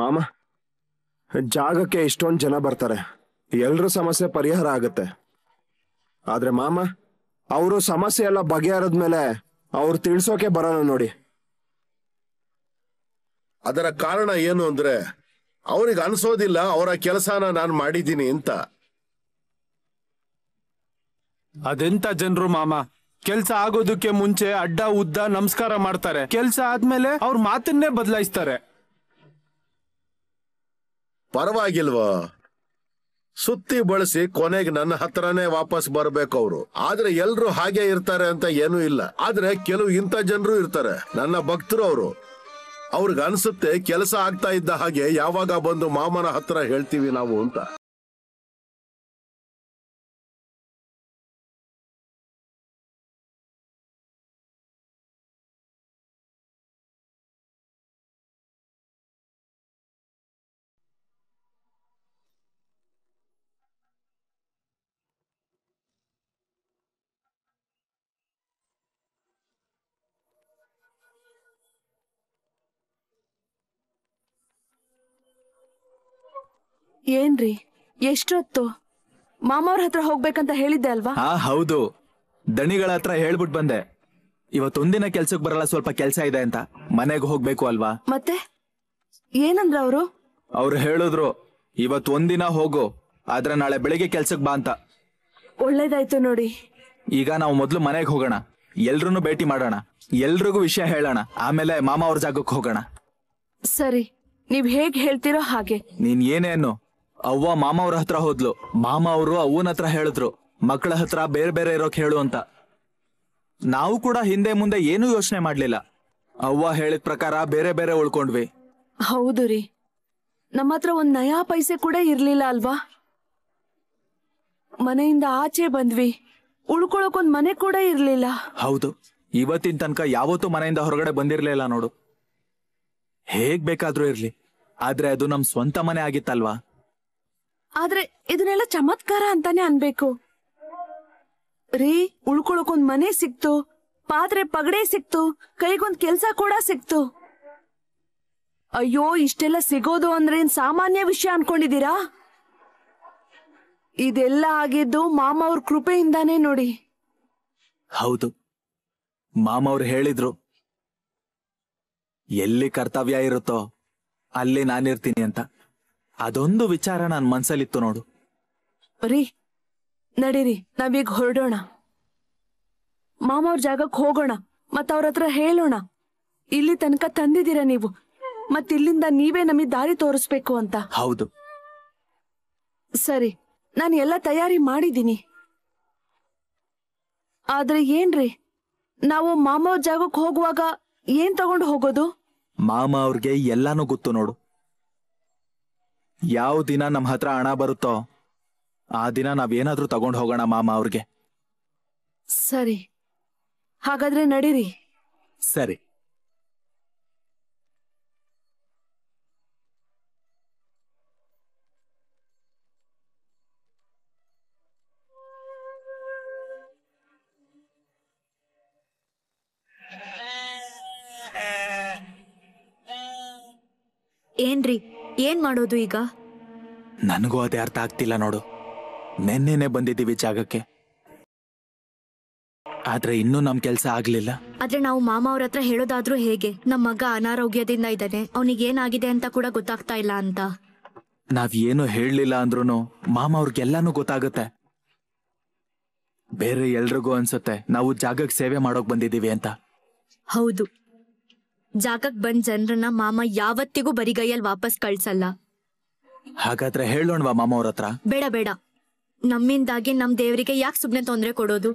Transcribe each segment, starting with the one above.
ಮಾಮ ಜಾಗಕ್ಕೆ ಇಷ್ಟೊಂದು ಜನ ಬರ್ತಾರೆ ಎಲ್ರ ಸಮಸ್ಯೆ ಪರಿಹಾರ ಆಗತ್ತೆ ಆದ್ರೆ ಮಾಮ ಅವರು ಸಮಸ್ಯೆ ಎಲ್ಲ ಮೇಲೆ ಅವ್ರು ತಿಳ್ಸೋಕೆ ಬರಲ್ಲ ನೋಡಿ ಅದರ ಕಾರಣ ಏನು ಅಂದ್ರೆ ಅವ್ರಿಗೆ ಅನ್ಸೋದಿಲ್ಲ ಅವರ ಕೆಲಸನ ನಾನು ಮಾಡಿದ್ದೀನಿ ಅಂತ ಅದೆಂತ ಜನರು ಮಾಮ ಕೆಲ್ಸ ಆಗೋದಕ್ಕೆ ಮುಂಚೆ ಅಡ್ಡ ಉದ್ದ ನಮಸ್ಕಾರ ಮಾಡ್ತಾರೆ ಕೆಲ್ಸ ಆದ್ಮೇಲೆ ಅವ್ರ ಮಾತನ್ನೇ ಬದಲಾಯಿಸ್ತಾರೆ ಪರವಾಗಿಲ್ವಾ ಸುತ್ತಿ ಬಳಸಿ ಕೊನೆಗೆ ನನ್ನ ಹತ್ರನೇ ವಾಪಸ್ ಬರ್ಬೇಕು ಅವರು ಆದ್ರೆ ಎಲ್ರು ಹಾಗೆ ಇರ್ತಾರೆ ಅಂತ ಏನೂ ಇಲ್ಲ ಆದ್ರೆ ಕೆಲವು ಇಂಥ ಜನರು ಇರ್ತಾರೆ ನನ್ನ ಭಕ್ತರು ಅವರು ಅವ್ರಿಗನ್ಸುತ್ತೆ ಕೆಲಸ ಆಗ್ತಾ ಇದ್ದ ಹಾಗೆ ಯಾವಾಗ ಬಂದು ಮಾಮನ ಹತ್ರ ಹೇಳ್ತೀವಿ ನಾವು ಅಂತ ಏನ್ರಿ ಎಷ್ಟೊತ್ತು ಮಾಮಾವ್ರ ಹತ್ರ ಹೋಗ್ಬೇಕಂತ ಹೇಳಿದ್ದೆ ಅಲ್ವಾ ಹಾ ಹೌದು ದಣಿಗಳ ಹತ್ರ ಹೇಳ್ಬಿಟ್ ಬಂದೆ ಇವತ್ತೊಂದಿನ ಕೆಲ್ಸಕ್ ಬರಲ್ಲ ಸ್ವಲ್ಪ ಕೆಲ್ಸ ಇದೆ ಅಂತ ಮನೆಗೆ ಹೋಗ್ಬೇಕು ಅಲ್ವಾ ಮತ್ತೆ ಏನಂದ್ರ ಅವರು ಅವ್ರು ಹೇಳಿದ್ರು ಇವತ್ ಒಂದಿನ ಹೋಗು ಆದ್ರೆ ನಾಳೆ ಬೆಳಿಗ್ಗೆ ಕೆಲ್ಸಕ್ ಬಾ ಅಂತ ಒಳ್ಳೇದಾಯ್ತು ನೋಡಿ ಈಗ ನಾವು ಮೊದ್ಲು ಮನೆಗೆ ಹೋಗೋಣ ಎಲ್ರು ಭೇಟಿ ಮಾಡೋಣ ಎಲ್ರಿಗೂ ವಿಷಯ ಹೇಳೋಣ ಆಮೇಲೆ ಮಾಮ ಅವ್ರ ಜಾಗಕ್ಕೆ ಹೋಗೋಣ ಸರಿ ನೀವ್ ಹೇಗ್ ಹೇಳ್ತೀರೋ ಹಾಗೆ ನೀನ್ ಏನೇನು ಅವ್ವ ಮಾಮ ಅವ್ರ ಹತ್ರ ಹೋದ್ಲು ಮಾಮ ಅವರು ಅವ್ವನ ಹತ್ರ ಹೇಳಿದ್ರು ಮಕ್ಕಳ ಹತ್ರ ಬೇರೆ ಬೇರೆ ಇರೋಕ್ ಹೇಳು ಅಂತ ನಾವು ಕೂಡ ಹಿಂದೆ ಮುಂದೆ ಏನು ಯೋಚನೆ ಮಾಡ್ಲಿಲ್ಲ ಅವ್ವ ಹೇಳಿದ ಪ್ರಕಾರ ಬೇರೆ ಬೇರೆ ಉಳ್ಕೊಂಡ್ವಿ ಹೌದು ರೀ ನಮ್ಮ ಹತ್ರ ಒಂದ್ ನಯಾ ಪೈಸೆ ಕೂಡ ಇರ್ಲಿಲ್ಲ ಅಲ್ವಾ ಮನೆಯಿಂದ ಆಚೆ ಬಂದ್ವಿ ಉಳ್ಕೊಳಕ್ ಒಂದ್ ಮನೆ ಕೂಡ ಇರ್ಲಿಲ್ಲ ಹೌದು ಇವತ್ತಿನ ತನಕ ಯಾವತ್ತೂ ಮನೆಯಿಂದ ಹೊರಗಡೆ ಬಂದಿರ್ಲಿಲ್ಲ ನೋಡು ಹೇಗ್ ಬೇಕಾದ್ರೂ ಇರ್ಲಿ ಆದ್ರೆ ಅದು ನಮ್ ಸ್ವಂತ ಮನೆ ಆಗಿತ್ತಲ್ವಾ ಆದ್ರೆ ಇದನ್ನೆಲ್ಲ ಚಮತ್ಕಾರ ಅಂತಾನೆ ಅನ್ಬೇಕು ರೀ ಉಳ್ಕೊಳಕೊಂದ್ ಮನೆ ಸಿಕ್ತು ಪಾತ್ರೆ ಪಗಡೆ ಸಿಕ್ತು ಕೈಗೊಂದ್ ಕೆಲ್ಸ ಕೂಡ ಸಿಕ್ತು ಅಯ್ಯೋ ಇಷ್ಟೆಲ್ಲ ಸಿಗೋದು ಅಂದ್ರೆ ಸಾಮಾನ್ಯ ವಿಷಯ ಅನ್ಕೊಂಡಿದ್ದೀರಾ ಇದೆಲ್ಲ ಆಗಿದ್ದು ಮಾಮ ಅವ್ರ ಕೃಪೆಯಿಂದಾನೇ ನೋಡಿ ಹೌದು ಮಾಮ ಅವ್ರು ಹೇಳಿದ್ರು ಎಲ್ಲಿ ಕರ್ತವ್ಯ ಇರುತ್ತೋ ಅಲ್ಲಿ ನಾನಿರ್ತೀನಿ ಅಂತ ಅದೊಂದು ವಿಚಾರ ನನ್ ಮನ್ಸಲ್ಲಿತ್ತು ನೋಡು ಬರೀ ನಡೀರಿ ನಾವೀಗ ಹೊರಡೋಣ ಮಾಮ ಅವ್ರ ಜಾಗಕ್ಕೆ ಹೋಗೋಣ ಮತ್ತ ಅವ್ರ ಹತ್ರ ಹೇಳೋಣ ಇಲ್ಲಿ ತನಕ ತಂದಿದ್ದೀರಾ ನೀವು ಮತ್ ಇಲ್ಲಿಂದ ನೀವೇ ನಮಗೆ ದಾರಿ ತೋರಿಸ್ಬೇಕು ಅಂತ ಹೌದು ಸರಿ ನಾನು ಎಲ್ಲ ತಯಾರಿ ಮಾಡಿದ್ದೀನಿ ಆದ್ರೆ ಏನ್ರಿ ನಾವು ಮಾಮ ಅವ್ರ ಜಾಗಕ್ಕೆ ಹೋಗುವಾಗ ಏನ್ ತಗೊಂಡು ಹೋಗೋದು ಮಾಮ ಅವ್ರಿಗೆ ಎಲ್ಲಾನು ಗೊತ್ತು ನೋಡು ಯಾವ ದಿನ ನಮ್ ಹತ್ರ ಹಣ ಬರುತ್ತೋ ಆ ದಿನ ಏನಾದ್ರೂ ತಗೊಂಡ್ ಹೋಗೋಣ ಮಾಮ ಅವ್ರಿಗೆ ಸರಿ ಹಾಗಾದ್ರೆ ನಡೀರಿ ಸರಿ ಏನ್ರಿ ಏನ್ ಮಾಡೋದು ಈಗ ನನಗೂ ಅದೇ ಅರ್ಥ ಆಗ್ತಿಲ್ಲ ನೋಡು ನೆನ್ನೆನೆ ಬಂದಿದ್ದೀವಿ ಜಾಗಕ್ಕೆ ಆದ್ರೆ ಇನ್ನೂ ನಮ್ ಕೆಲ್ಸ ಆಗ್ಲಿಲ್ಲ ಆದ್ರೆ ನಾವು ಮಾಮ ಅವ್ರ ಹತ್ರ ಹೇಳೋದಾದ್ರೂ ಹೇಗೆ ನಮ್ಮ ಮಗ ಅನಾರೋಗ್ಯದಿಂದ ಇದ್ದಾನೆ ಅವನಿಗೆ ಏನಾಗಿದೆ ಅಂತ ಕೂಡ ಗೊತ್ತಾಗ್ತಾ ಇಲ್ಲ ಅಂತ ನಾವ್ ಏನು ಹೇಳಲಿಲ್ಲ ಅಂದ್ರು ಮಾಮ ಅವ್ರಿಗೆಲ್ಲಾನು ಗೊತ್ತಾಗುತ್ತೆ ಬೇರೆ ಎಲ್ರಿಗೂ ಅನ್ಸುತ್ತೆ ನಾವು ಜಾಗಕ್ಕೆ ಸೇವೆ ಮಾಡೋಕ್ ಬಂದಿದ್ದೀವಿ ಅಂತ ಹೌದು ಜಾಗಕ್ ಬಂದ್ ಜನರನ್ನ ಮಾಮ ಯಾವತ್ತಿಗೂ ಬರಿಗೈಯಲ್ ವಾಪಸ್ ಕಳ್ಸಲ್ಲ ಹಾಗಾದ್ರೆ ಹೇಳೋಣವಾ ಮಾಮ ಅವ್ರ ಹತ್ರ ಬೇಡ ಬೇಡ ನಮ್ಮಿಂದಾಗಿ ನಮ್ ದೇವರಿಗೆ ಯಾಕೆ ಸುಮ್ನೆ ತೊಂದ್ರೆ ಕೊಡೋದು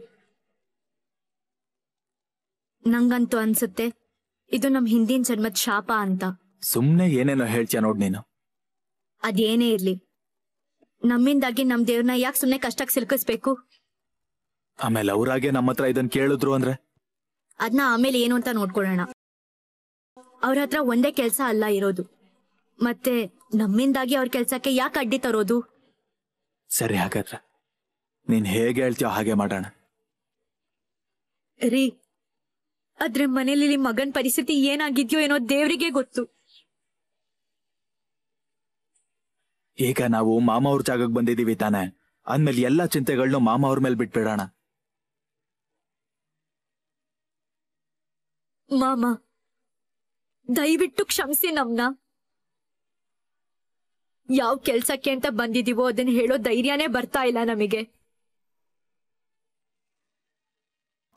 ನಂಗಂತೂ ಅನ್ಸುತ್ತೆ ಇದು ನಮ್ ಹಿಂದಿನ ಜನ್ಮದ ಶಾಪ ಅಂತ ಸುಮ್ನೆ ಏನೇನೋ ಹೇಳ್ತೀಯ ನೋಡ್ ನೀನು ಅದೇನೇ ಇರ್ಲಿ ನಮ್ಮಿಂದಾಗಿ ನಮ್ ದೇವ್ರನ್ನ ಯಾಕೆ ಸುಮ್ನೆ ಕಷ್ಟಕ್ ಸಿಲ್ಕಿಸ್ಬೇಕು ಆಮೇಲೆ ಅವ್ರಾಗೆ ನಮ್ಮ ಹತ್ರ ಇದನ್ ಕೇಳಿದ್ರು ಅಂದ್ರೆ ಅದನ್ನ ಆಮೇಲೆ ಏನು ಅಂತ ನೋಡ್ಕೊಳ್ಳೋಣ ಅವ್ರ ಹತ್ರ ಒಂದೇ ಕೆಲಸ ಅಲ್ಲ ಇರೋದು ಮತ್ತೆ ನಮ್ಮಿಂದಾಗಿ ಅವ್ರ ಕೆಲ್ಸಕ್ಕೆ ಯಾಕೆ ಅಡ್ಡಿ ತರೋದು ಸರಿ ಹಾಗಾದ್ರೆ ನೀನ್ ಹೇಗೆ ಹೇಳ್ತೀಯ ಹಾಗೆ ಮಾಡೋಣ ರೀ ಆದ್ರೆ ಮನೇಲಿ ಮಗನ್ ಪರಿಸ್ಥಿತಿ ಏನಾಗಿದ್ಯೋ ಏನೋ ದೇವ್ರಿಗೆ ಗೊತ್ತು ಈಗ ನಾವು ಮಾಮ ಅವ್ರ ಜಾಗಕ್ಕೆ ಬಂದಿದ್ದೀವಿ ತಾನೆ ಅಂದ್ಮೇಲೆ ಎಲ್ಲಾ ಚಿಂತೆಗಳನ್ನು ಮಾಮ ಅವ್ರ ಮೇಲೆ ಬಿಟ್ಬಿಡೋಣ ಮಾಮ ದಯವಿಟ್ಟು ಕ್ಷಮಿಸಿ ನಮ್ನ ಯಾವ ಕೆಲ್ಸಕ್ಕೆ ಅಂತ ಬಂದಿದೀವೋ ಅದನ್ನ ಹೇಳೋ ಧೈರ್ಯನೇ ಬರ್ತಾ ಇಲ್ಲ ನಮಗೆ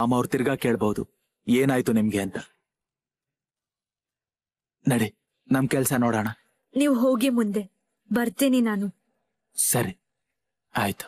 ಅಮ್ಮ ಅವ್ರು ತಿರ್ಗಾ ಕೇಳ್ಬಹುದು ಏನಾಯ್ತು ನಿಮ್ಗೆ ಅಂತ ನಡಿ ನಮ್ ಕೆಲ್ಸ ನೋಡೋಣ ನೀವು ಹೋಗಿ ಮುಂದೆ ಬರ್ತೀನಿ ನಾನು ಸರಿ ಆಯ್ತು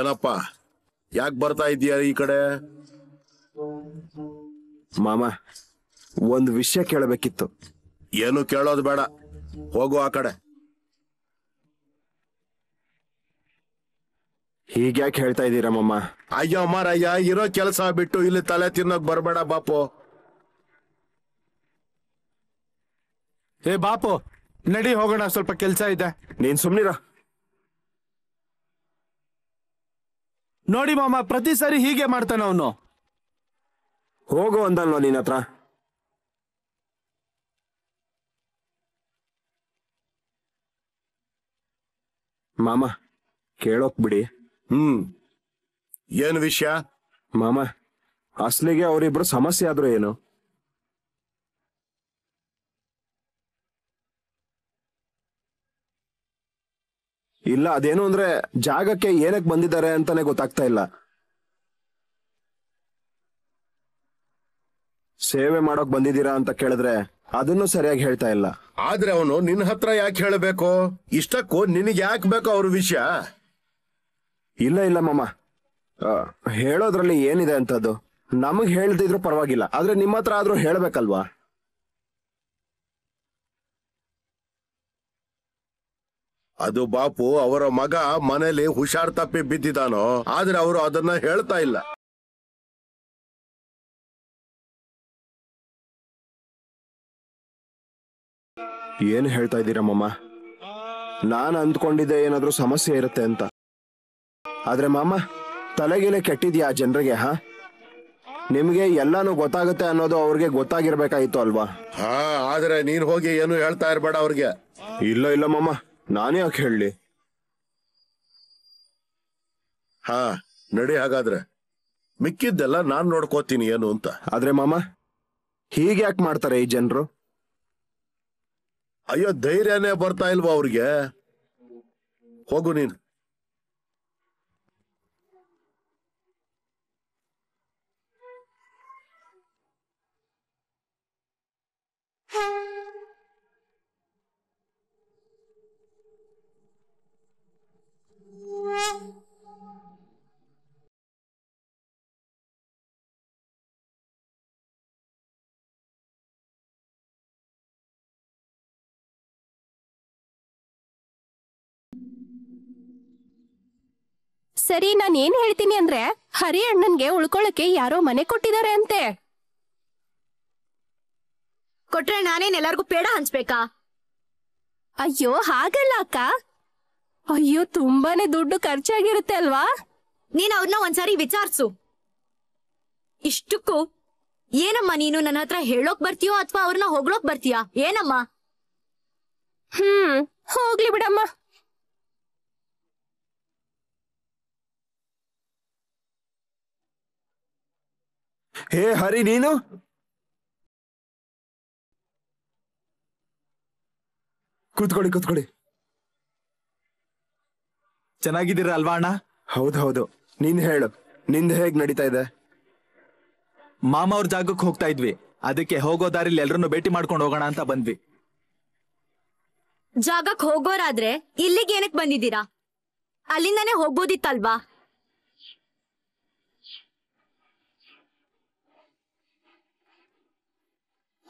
ಏನಪ್ಪ ಯಾಕೆ ಬರ್ತಾ ಇದೀಯ ಈ ಕಡೆ ಮಾಮ ಒಂದ್ ವಿಷಯ ಕೇಳಬೇಕಿತ್ತು ಏನು ಕೇಳೋದು ಬೇಡ ಹೋಗು ಆ ಕಡೆ ಹೀಗ್ಯಾಕೆ ಹೇಳ್ತಾ ಇದ್ದೀರಾ ಮಮ್ಮ ಅಯ್ಯೋ ಮಾರಯ್ಯ ಇರೋ ಕೆಲಸ ಬಿಟ್ಟು ಇಲ್ಲಿ ತಲೆ ತಿನ್ನೋಕ್ ಬರಬೇಡ ಬಾಪು ಏ ಬಾಪು ನಡಿ ಹೋಗೋಣ ಸ್ವಲ್ಪ ಕೆಲಸ ಇದೆ ನೀನ್ ಸುಮ್ನಿರಾ ನೋಡಿ ಮಾಮ ಪ್ರತಿ ಸಾರಿ ಹೀಗೆ ಮಾಡ್ತಾನೆ ಅವನು ಹೋಗು ಅಂದಲ್ವ ನಿನ್ನ ಹತ್ರ ಮಾಮ ಕೇಳೋಕ್ ಬಿಡಿ ಹ್ಮ್ ಏನ್ ವಿಷಯ ಮಾಮ ಅಸ್ಲಿಗೆ ಅವರಿಬ್ರು ಸಮಸ್ಯೆ ಆದ್ರೂ ಏನು ಇಲ್ಲ ಅದೇನು ಅಂದ್ರೆ ಜಾಗಕ್ಕೆ ಏನಕ್ಕೆ ಬಂದಿದ್ದಾರೆ ಅಂತಾನೆ ಗೊತ್ತಾಗ್ತಾ ಇಲ್ಲ ಸೇವೆ ಮಾಡೋಕ್ ಬಂದಿದ್ದೀರಾ ಅಂತ ಕೇಳಿದ್ರೆ ಅದನ್ನು ಸರಿಯಾಗಿ ಹೇಳ್ತಾ ಇಲ್ಲ ಆದ್ರೆ ಅವನು ನಿನ್ನ ಹತ್ರ ಯಾಕೆ ಹೇಳಬೇಕು ಇಷ್ಟಕ್ಕೂ ನಿನಗೆ ಯಾಕೆ ಬೇಕು ಅವ್ರ ವಿಷಯ ಇಲ್ಲ ಇಲ್ಲ ಮಾಮ ಆ, ಹೇಳೋದ್ರಲ್ಲಿ ಏನಿದೆ ಅಂತದ್ದು ನಮಗ್ ಹೇಳ್ದಿದ್ರು ಪರವಾಗಿಲ್ಲ ಆದ್ರೆ ನಿಮ್ಮ ಹತ್ರ ಆದ್ರೂ ಹೇಳ್ಬೇಕಲ್ವಾ ಅದು ಬಾಪು ಅವರ ಮಗ ಮನೇಲಿ ಹುಷಾರ್ ತಪ್ಪಿ ಬಿದ್ದಿದ್ದಾನೋ ಆದ್ರೆ ಅವರು ಅದನ್ನ ಹೇಳ್ತಾ ಇಲ್ಲ ಏನ್ ಹೇಳ್ತಾ ಇದ್ದೀರಮ್ಮಮ್ಮ ನಾನು ಅಂದ್ಕೊಂಡಿದ್ದೆ ಏನಾದ್ರೂ ಸಮಸ್ಯೆ ಇರುತ್ತೆ ಅಂತ ಆದ್ರೆ ಮಾಮ ತಲೆಗೆಲೆ ಕೆಟ್ಟಿದ್ಯಾ ಜನರಿಗೆ ಹಾ ನಿಮ್ಗೆ ಎಲ್ಲಾನು ಗೊತ್ತಾಗುತ್ತೆ ಅನ್ನೋದು ಅವ್ರಿಗೆ ಗೊತ್ತಾಗಿರ್ಬೇಕಾಯ್ತು ಅಲ್ವಾ ಹಾ ಆದ್ರೆ ನೀನ್ ಹೋಗಿ ಏನು ಹೇಳ್ತಾ ಇರ್ಬೇಡ ಅವ್ರಿಗೆ ಇಲ್ಲ ಇಲ್ಲ ಮಾಮ ನಾನು ಯಾಕೆ ಹೇಳಲಿ ಹಾ ನಡಿ ಹಾಗಾದ್ರೆ ಮಿಕ್ಕಿದ್ದೆಲ್ಲ ನಾನ್ ನೋಡ್ಕೋತೀನಿ ಏನು ಅಂತ ಆದ್ರೆ ಮಾಮ ಹೀಗೆ ಯಾಕೆ ಮಾಡ್ತಾರೆ ಈ ಜನರು ಅಯ್ಯೋ ಧೈರ್ಯನೇ ಬರ್ತಾ ಇಲ್ವಾ ಅವ್ರಿಗೆ ಹೋಗು ನೀನು ಸರಿ ನಾನು ಏನ್ ಹೇಳ್ತೀನಿ ಅಂದ್ರೆ ಹರಿ ಅಣ್ಣನ್ಗೆ ಉಳ್ಕೊಳಕ್ಕೆ ಯಾರೋ ಮನೆ ಕೊಟ್ಟಿದ್ದಾರೆ ಅಂತೆ ಕೊಟ್ರೆ ನಾನೇನ್ ಎಲ್ಲಾರ್ಗು ಪೇಡ ಹಂಚ್ಬೇಕಾ ಅಯ್ಯೋ ಹಾಗಲ್ಲ ಅಕ್ಕ ಅಯ್ಯೋ ತುಂಬಾನೇ ದುಡ್ಡು ಖರ್ಚಾಗಿರುತ್ತೆ ಅಲ್ವಾ ನೀನ್ ಅವ್ರನ್ನ ಒಂದ್ಸಾರಿ ವಿಚಾರಿಸು ಇಷ್ಟಕ್ಕೂ ಏನಮ್ಮ ನೀನು ನನ್ನ ಹತ್ರ ಹೇಳೋಕ್ ಬರ್ತೀಯೋ ಅಥವಾ ಅವ್ರನ್ನ ಹೋಗ್ಲೋಕ್ ಬರ್ತೀಯಾ ಏನಮ್ಮ ಹ್ಮ್ ಹೋಗ್ಲಿ ಬಿಡಮ್ಮ ಹೇ ಹರಿ ನೀನು ಕೂತ್ಕೊಳ್ಳಿ ಕೂತ್ಕೊಳ್ಳಿ ಚೆನ್ನಾಗಿದ್ದೀರಾ ಅಲ್ವಾ ಅಣ್ಣ ಹೌದು ನಿನ್ ಹೇಳು ನಿಂದ ಹೇಗ್ ನಡೀತಾ ಇದೆ ಮಾಮ ಅವ್ರ ಜಾಗಕ್ಕೆ ಹೋಗ್ತಾ ಇದ್ವಿ ಅದಕ್ಕೆ ಹೋಗೋ ದಾರಿಲಿ ಎಲ್ರನ್ನು ಭೇಟಿ ಮಾಡ್ಕೊಂಡು ಹೋಗೋಣ ಅಂತ ಬಂದ್ವಿ ಜಾಗಕ್ ಹೋಗೋರಾದ್ರೆ ಇಲ್ಲಿಗೆ ಏನಕ್ ಬಂದಿದ್ದೀರಾ ಅಲ್ಲಿಂದಾನೇ ಹೋಗ್ಬೋದಿತ್ತಲ್ವಾ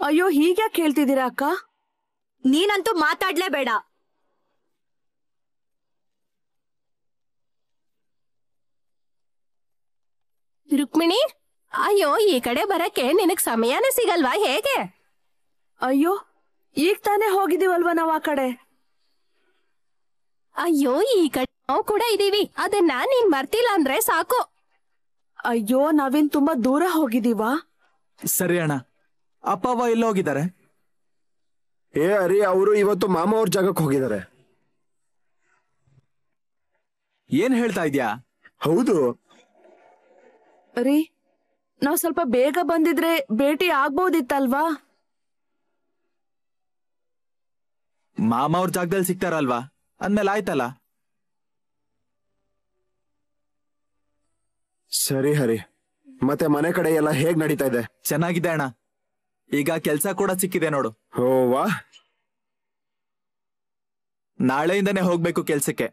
ಅಯ್ಯೋ ಹೀಗ್ಯಾಕ್ ಹೇಳ್ತಿದ್ದೀರಾ ಅಕ್ಕ ನೀನಂತೂ ಬೇಡ ರುಕ್ಮಿಣಿ ಅಯ್ಯೋ ಈ ಕಡೆ ಬರಕ್ಕೆ ನಿನಗ್ ಸಮಯನೇ ಸಿಗಲ್ವಾ ಹೇಗೆ ಅಯ್ಯೋ ಈಗ ತಾನೇ ಹೋಗಿದೀವಲ್ವಾ ನಾವ್ ಆ ಕಡೆ ಅಯ್ಯೋ ಈ ಕಡೆ ನಾವು ಕೂಡ ಇದೀವಿ ಅದನ್ನ ನೀನ್ ಮರ್ತಿಲ್ಲ ಅಂದ್ರೆ ಸಾಕು ಅಯ್ಯೋ ನಾವಿನ್ ತುಂಬಾ ದೂರ ಹೋಗಿದೀವಾ ಸರಿ ಅಣ್ಣ ಅಪ್ಪ ಎಲ್ಲ ಹೋಗಿದ್ದಾರೆ ಏ ಅರಿ ಅವರು ಇವತ್ತು ಮಾಮ ಅವ್ರ ಜಾಗಕ್ಕೆ ಹೋಗಿದ್ದಾರೆ ಏನ್ ಹೇಳ್ತಾ ಇದ್ಯಾ ಹೌದು ಅರಿ ನಾವ್ ಸ್ವಲ್ಪ ಬೇಗ ಬಂದಿದ್ರೆ ಭೇಟಿ ಆಗ್ಬೋದಿತ್ತಲ್ವಾ ಮಾಮ ಅವ್ರ ಜಾಗದಲ್ಲಿ ಸಿಗ್ತಾರಲ್ವಾ ಅಂದ್ಮೇಲೆ ಆಯ್ತಲ್ಲ ಸರಿ ಹರಿ ಮತ್ತೆ ಮನೆ ಕಡೆ ಎಲ್ಲ ಹೇಗ್ ನಡೀತಾ ಇದೆ ಚೆನ್ನಾಗಿದೆ ಅಣ್ಣ ಈಗ ಕೆಲ್ಸ ಕೂಡ ಸಿಕ್ಕಿದೆ ನೋಡು ಓ ವಾ ನಾಳೆಯಿಂದನೇ ಹೋಗ್ಬೇಕು ಕೆಲ್ಸಕ್ಕೆ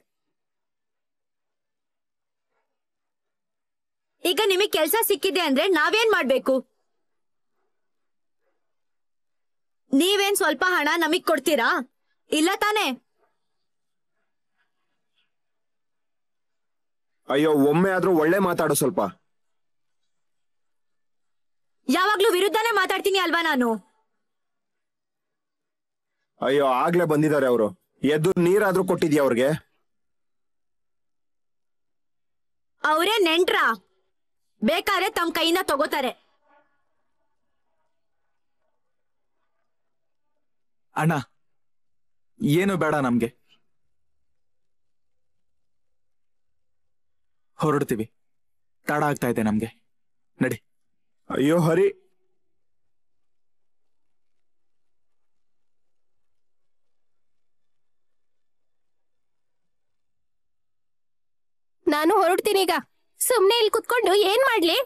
ಈಗ ನಿಮಗ್ ಕೆಲ್ಸ ಸಿಕ್ಕಿದೆ ಅಂದ್ರೆ ನಾವೇನ್ ಮಾಡ್ಬೇಕು ನೀವೇನ್ ಸ್ವಲ್ಪ ಹಣ ನಮಗ್ ಕೊಡ್ತೀರಾ ಇಲ್ಲ ತಾನೆ ಅಯ್ಯೋ ಒಮ್ಮೆ ಆದ್ರೂ ಒಳ್ಳೆ ಮಾತಾಡು ಸ್ವಲ್ಪ ಯಾವಾಗ್ಲೂ ವಿರುದ್ಧನೇ ಮಾತಾಡ್ತೀನಿ ಅಲ್ವಾ ನಾನು ಅಯ್ಯೋ ಆಗ್ಲೇ ಬಂದಿದ್ದಾರೆ ಅವರು ಎದ್ದು ನೀರಾದ್ರೂ ಕೊಟ್ಟಿದ್ಯಾ ಅವ್ರಿಗೆ ಅವರೇ ನೆಂಟ್ರಾ ಬೇಕಾದ್ರೆ ತಮ್ಮ ಕೈನ ತಗೋತಾರೆ ಅಣ್ಣ ಏನು ಬೇಡ ನಮ್ಗೆ ಹೊರಡ್ತೀವಿ ತಡ ಆಗ್ತಾ ಇದೆ ನಮ್ಗೆ ನಡಿ ಅಯ್ಯೋ ಹರಿ ನಾನು ಹೊರಡ್ತೀನಿ ಈಗ ಸುಮ್ನೆ ಇಲ್ಲಿ ಕುತ್ಕೊಂಡು ಏನ್ ಮಾಡ್ಲಿ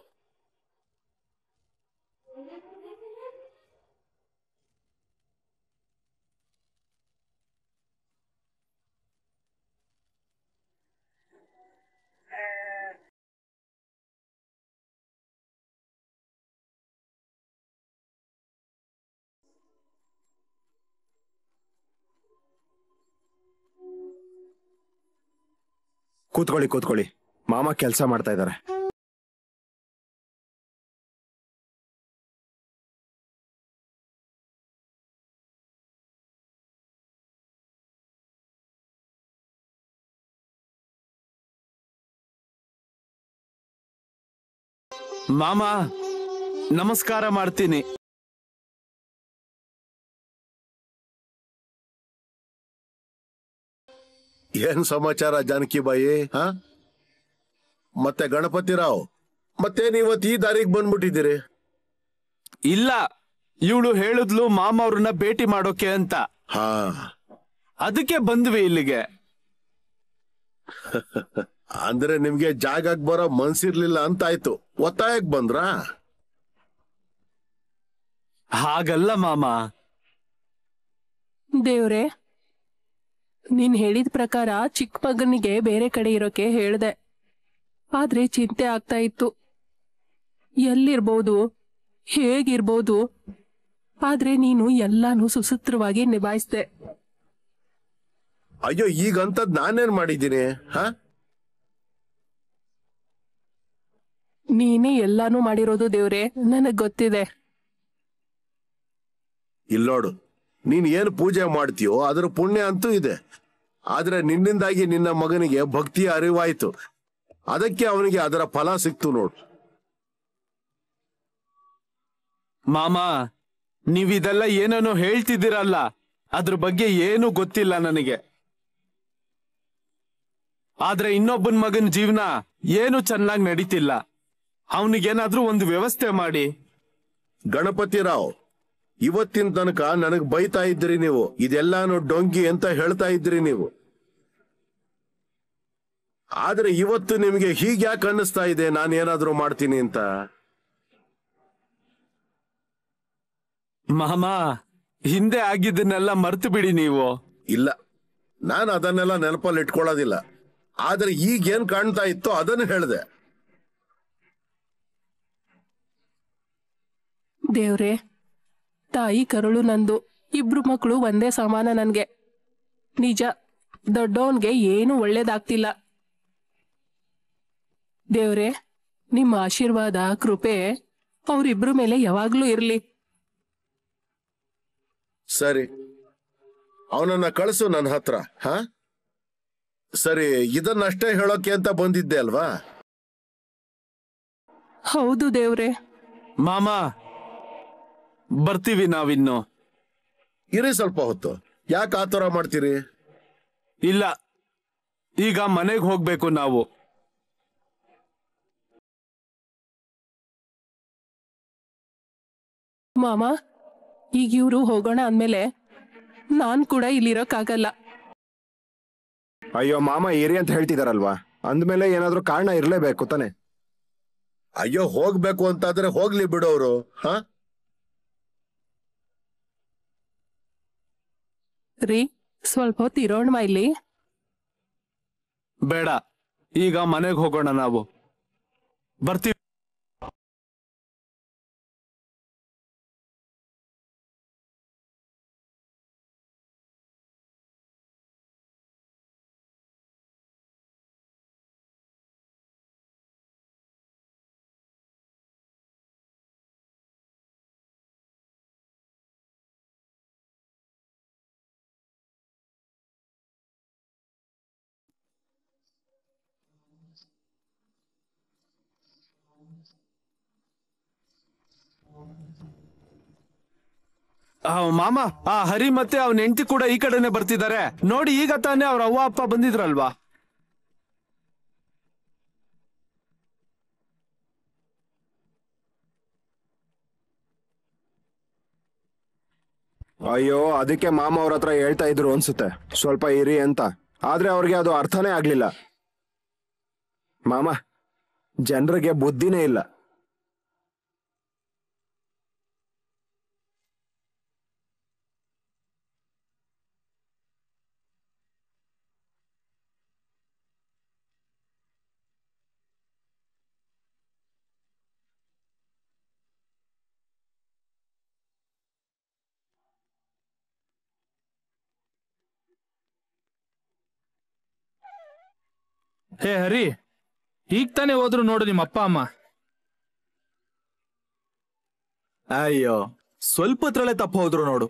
ಕೂತ್ಕೊಳ್ಳಿ ಕೂತ್ಕೊಳ್ಳಿ मामा ಕೆಲಸ ಮಾಡ್ತಾ ಇದ್ದಾರೆ मामा नमस्कार ಮಾಡುತ್ತೀನಿ 얘는 સમાચાર ರಾಜंकी байೆ ಹಾ ಮತ್ತೆ ಗಣಪತಿ ರಾವ್ ಮತ್ತೆ ನೀವತ್ ಈ ದಾರಿಗೆ ಬಂದ್ಬಿಟ್ಟಿದ್ದೀರಿ ಇಲ್ಲ ಇವಳು ಹೇಳಿದ್ಲು ಮಾಮ ಅವ್ರನ್ನ ಭೇಟಿ ಮಾಡೋಕೆ ಅಂತ ಹಾ ಅದಕ್ಕೆ ಬಂದ್ವಿ ಇಲ್ಲಿಗೆ ಅಂದ್ರೆ ನಿಮ್ಗೆ ಜಾಗಕ್ ಬರೋ ಮನ್ಸಿರ್ಲಿಲ್ಲ ಅಂತ ಆಯ್ತು ಒತ್ತಾಯಕ್ ಬಂದ್ರ ಹಾಗಲ್ಲ ಮಾಮ ದೇವ್ರೆ ನೀನ್ ಹೇಳಿದ ಪ್ರಕಾರ ಚಿಕ್ಕ ಮಗನಿಗೆ ಬೇರೆ ಕಡೆ ಇರೋಕೆ ಹೇಳ್ದೆ ಆದ್ರೆ ಚಿಂತೆ ಆಗ್ತಾ ಇತ್ತು ಎಲ್ಲಿರ್ಬೋದು ಹೇಗಿರ್ಬೋದು ಆದ್ರೆ ನೀನು ಎಲ್ಲಾನು ಸುಸೂತ್ರವಾಗಿ ನಿಭಾಯಿಸ್ದೆ ಅಯ್ಯೋ ಈಗಂತದ್ ನಾನೇನ್ ಮಾಡಿದ್ದೀನಿ ಹ ನೀನೇ ಎಲ್ಲಾನು ಮಾಡಿರೋದು ದೇವ್ರೆ ನನಗ್ ಗೊತ್ತಿದೆ ಇಲ್ಲೋಡು ನೀನ್ ಏನ್ ಪೂಜೆ ಮಾಡ್ತೀಯೋ ಅದ್ರ ಪುಣ್ಯ ಅಂತೂ ಇದೆ ಆದ್ರೆ ನಿನ್ನಿಂದಾಗಿ ನಿನ್ನ ಮಗನಿಗೆ ಭಕ್ತಿಯ ಅರಿವಾಯ್ತು ಅದಕ್ಕೆ ಅವನಿಗೆ ಅದರ ಫಲ ಸಿಕ್ತು ನೋಡ್ ಮಾಮ ನೀವಿದೆಲ್ಲ ಏನೇನೋ ಹೇಳ್ತಿದ್ದೀರಲ್ಲ ಅದ್ರ ಬಗ್ಗೆ ಏನು ಗೊತ್ತಿಲ್ಲ ನನಗೆ ಆದ್ರೆ ಇನ್ನೊಬ್ಬನ ಮಗನ ಜೀವನ ಏನು ಚೆನ್ನಾಗಿ ನಡೀತಿಲ್ಲ ಅವನಿಗೇನಾದ್ರೂ ಒಂದು ವ್ಯವಸ್ಥೆ ಮಾಡಿ ಗಣಪತಿ ರಾವ್ ಇವತ್ತಿನ ತನಕ ನನಗ್ ಬೈತಾ ಇದ್ರಿ ನೀವು ಇದೆಲ್ಲಾನು ಡೊಂಗಿ ಅಂತ ಹೇಳ್ತಾ ಇದ್ರಿ ನೀವು ಆದ್ರೆ ಇವತ್ತು ನಿಮಗೆ ಹೀಗೆ ಯಾಕೆ ಅನ್ನಿಸ್ತಾ ಇದೆ ನಾನು ಏನಾದರೂ ಮಾಡ್ತೀನಿ ಅಂತ ಮಾಮ ಹಿಂದೆ ಆಗಿದ್ದನ್ನೆಲ್ಲ ಮರ್ತು ಬಿಡಿ ನೀವು ಇಲ್ಲ ನಾನು ಅದನ್ನೆಲ್ಲ ನೆನಪಲ್ಲಿ ಇಟ್ಕೊಳ್ಳೋದಿಲ್ಲ ಆದ್ರೆ ಏನ್ ಕಾಣ್ತಾ ಇತ್ತೋ ಅದನ್ನು ಹೇಳಿದೆ ದೇವ್ರೆ ತಾಯಿ ಕರುಳು ನಂದು ಇಬ್ರು ಮಕ್ಕಳು ಒಂದೇ ಸಮಾನ ನನ್ಗೆ ನಿಜ ದೊಡ್ಡವನ್ಗೆ ಏನು ಒಳ್ಳೇದಾಗ್ತಿಲ್ಲ ದೇವ್ರೆ ನಿಮ್ಮ ಆಶೀರ್ವಾದ ಕೃಪೆ ಅವರಿಬ್ರ ಮೇಲೆ ಯಾವಾಗ್ಲೂ ಇರ್ಲಿ ಸರಿ ಅವನನ್ನ ಕಳಿಸು ನನ್ನ ಹತ್ರ ಹಾ ಸರಿ ಇದನ್ನಷ್ಟೇ ಹೇಳೋಕೆ ಅಂತ ಬಂದಿದ್ದೆ ಅಲ್ವಾ ಹೌದು ದೇವ್ರೆ ಮಾಮ ಬರ್ತೀವಿ ನಾವಿನ್ನು ಇರಿ ಸ್ವಲ್ಪ ಹೊತ್ತು ಯಾಕೆ ಆತರ ಮಾಡ್ತೀರಿ ಇಲ್ಲ ಈಗ ಮನೆಗೆ ಹೋಗ್ಬೇಕು ನಾವು ಮಾಮ ಈಗ ಇವರು ಹೋಗೋಣ ಅಂದ್ಮೇಲೆ ನಾನ್ ಕೂಡ ಇಲ್ಲಿರೋಕಾಗಲ್ಲ ಅಯ್ಯೋ ಮಾಮ ಏರಿ ಅಂತ ಹೇಳ್ತಿದಾರಲ್ವಾ ಅಂದ್ಮೇಲೆ ಏನಾದ್ರೂ ಕಾರಣ ಇರ್ಲೇಬೇಕು ತಾನೆ ಅಯ್ಯೋ ಹೋಗ್ಬೇಕು ಅಂತಾದ್ರೆ ಹೋಗ್ಲಿ ಬಿಡೋರು ಹ ಸ್ವಲ್ಪ ಹೊತ್ತು ಇರೋಣ ಇಲ್ಲಿ ಬೇಡ ಈಗ ಮನೆಗೆ ಹೋಗೋಣ ನಾವು ಬರ್ತೀವಿ ಮಾಮ ಆ ಹರಿ ಮತ್ತೆ ಅವನ ಹೆಂಡತಿ ಕೂಡ ಈ ಕಡೆನೆ ಬರ್ತಿದ್ದಾರೆ ನೋಡಿ ಈಗ ತಾನೇ ಅವ್ರ ಅವ್ವ ಅಪ್ಪ ಬಂದಿದ್ರಲ್ವಾ ಅಯ್ಯೋ ಅದಕ್ಕೆ ಮಾಮ ಅವ್ರ ಹತ್ರ ಹೇಳ್ತಾ ಇದ್ರು ಅನ್ಸುತ್ತೆ ಸ್ವಲ್ಪ ಇರಿ ಅಂತ ಆದ್ರೆ ಅವ್ರಿಗೆ ಅದು ಅರ್ಥನೇ ಆಗ್ಲಿಲ್ಲ ಮಾಮ ಜನರಿಗೆ ಬುದ್ಧಿನೇ ಇಲ್ಲ ಹೇ ಹರಿ ಈಗ ತಾನೇ ಹೋದ್ರು ನೋಡು ನಿಮ್ಮ ಅಪ್ಪ ಅಮ್ಮ ಅಯ್ಯೋ ಸ್ವಲ್ಪತ್ರಲ್ಲೇ ತಪ್ಪ ಹೋದ್ರು ನೋಡು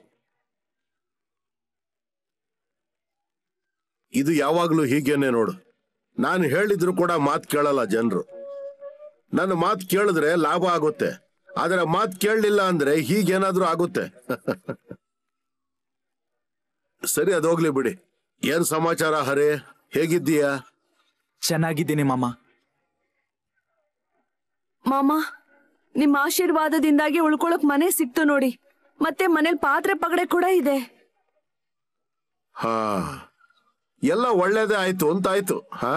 ಇದು ಯಾವಾಗ್ಲೂ ಹೀಗೇನೆ ನೋಡು ನಾನು ಹೇಳಿದ್ರು ಕೂಡ ಮಾತು ಕೇಳಲ್ಲ ಜನರು ನನ್ನ ಮಾತು ಕೇಳಿದ್ರೆ ಲಾಭ ಆಗುತ್ತೆ ಆದ್ರೆ ಮಾತು ಕೇಳಲಿಲ್ಲ ಅಂದ್ರೆ ಹೀಗೇನಾದ್ರೂ ಆಗುತ್ತೆ ಸರಿ ಅದೋಗ್ಲಿ ಬಿಡಿ ಏನ್ ಸಮಾಚಾರ ಹರೇ ಹೇಗಿದ್ದೀಯಾ ಚೆನ್ನಾಗಿದ್ದೀನಿ ಮಾಮ ಮಾಮ ನಿಮ್ಮ ಆಶೀರ್ವಾದದಿಂದಾಗಿ ಉಳ್ಕೊಳಕ್ ಮನೆ ಸಿಕ್ತು ನೋಡಿ ಮತ್ತೆ ಮನೇಲಿ ಪಾತ್ರೆ ಪಗಡೆ ಕೂಡ ಇದೆ ಹಾ ಎಲ್ಲ ಒಳ್ಳೇದೇ ಆಯ್ತು ಅಂತಾಯ್ತು ಹಾ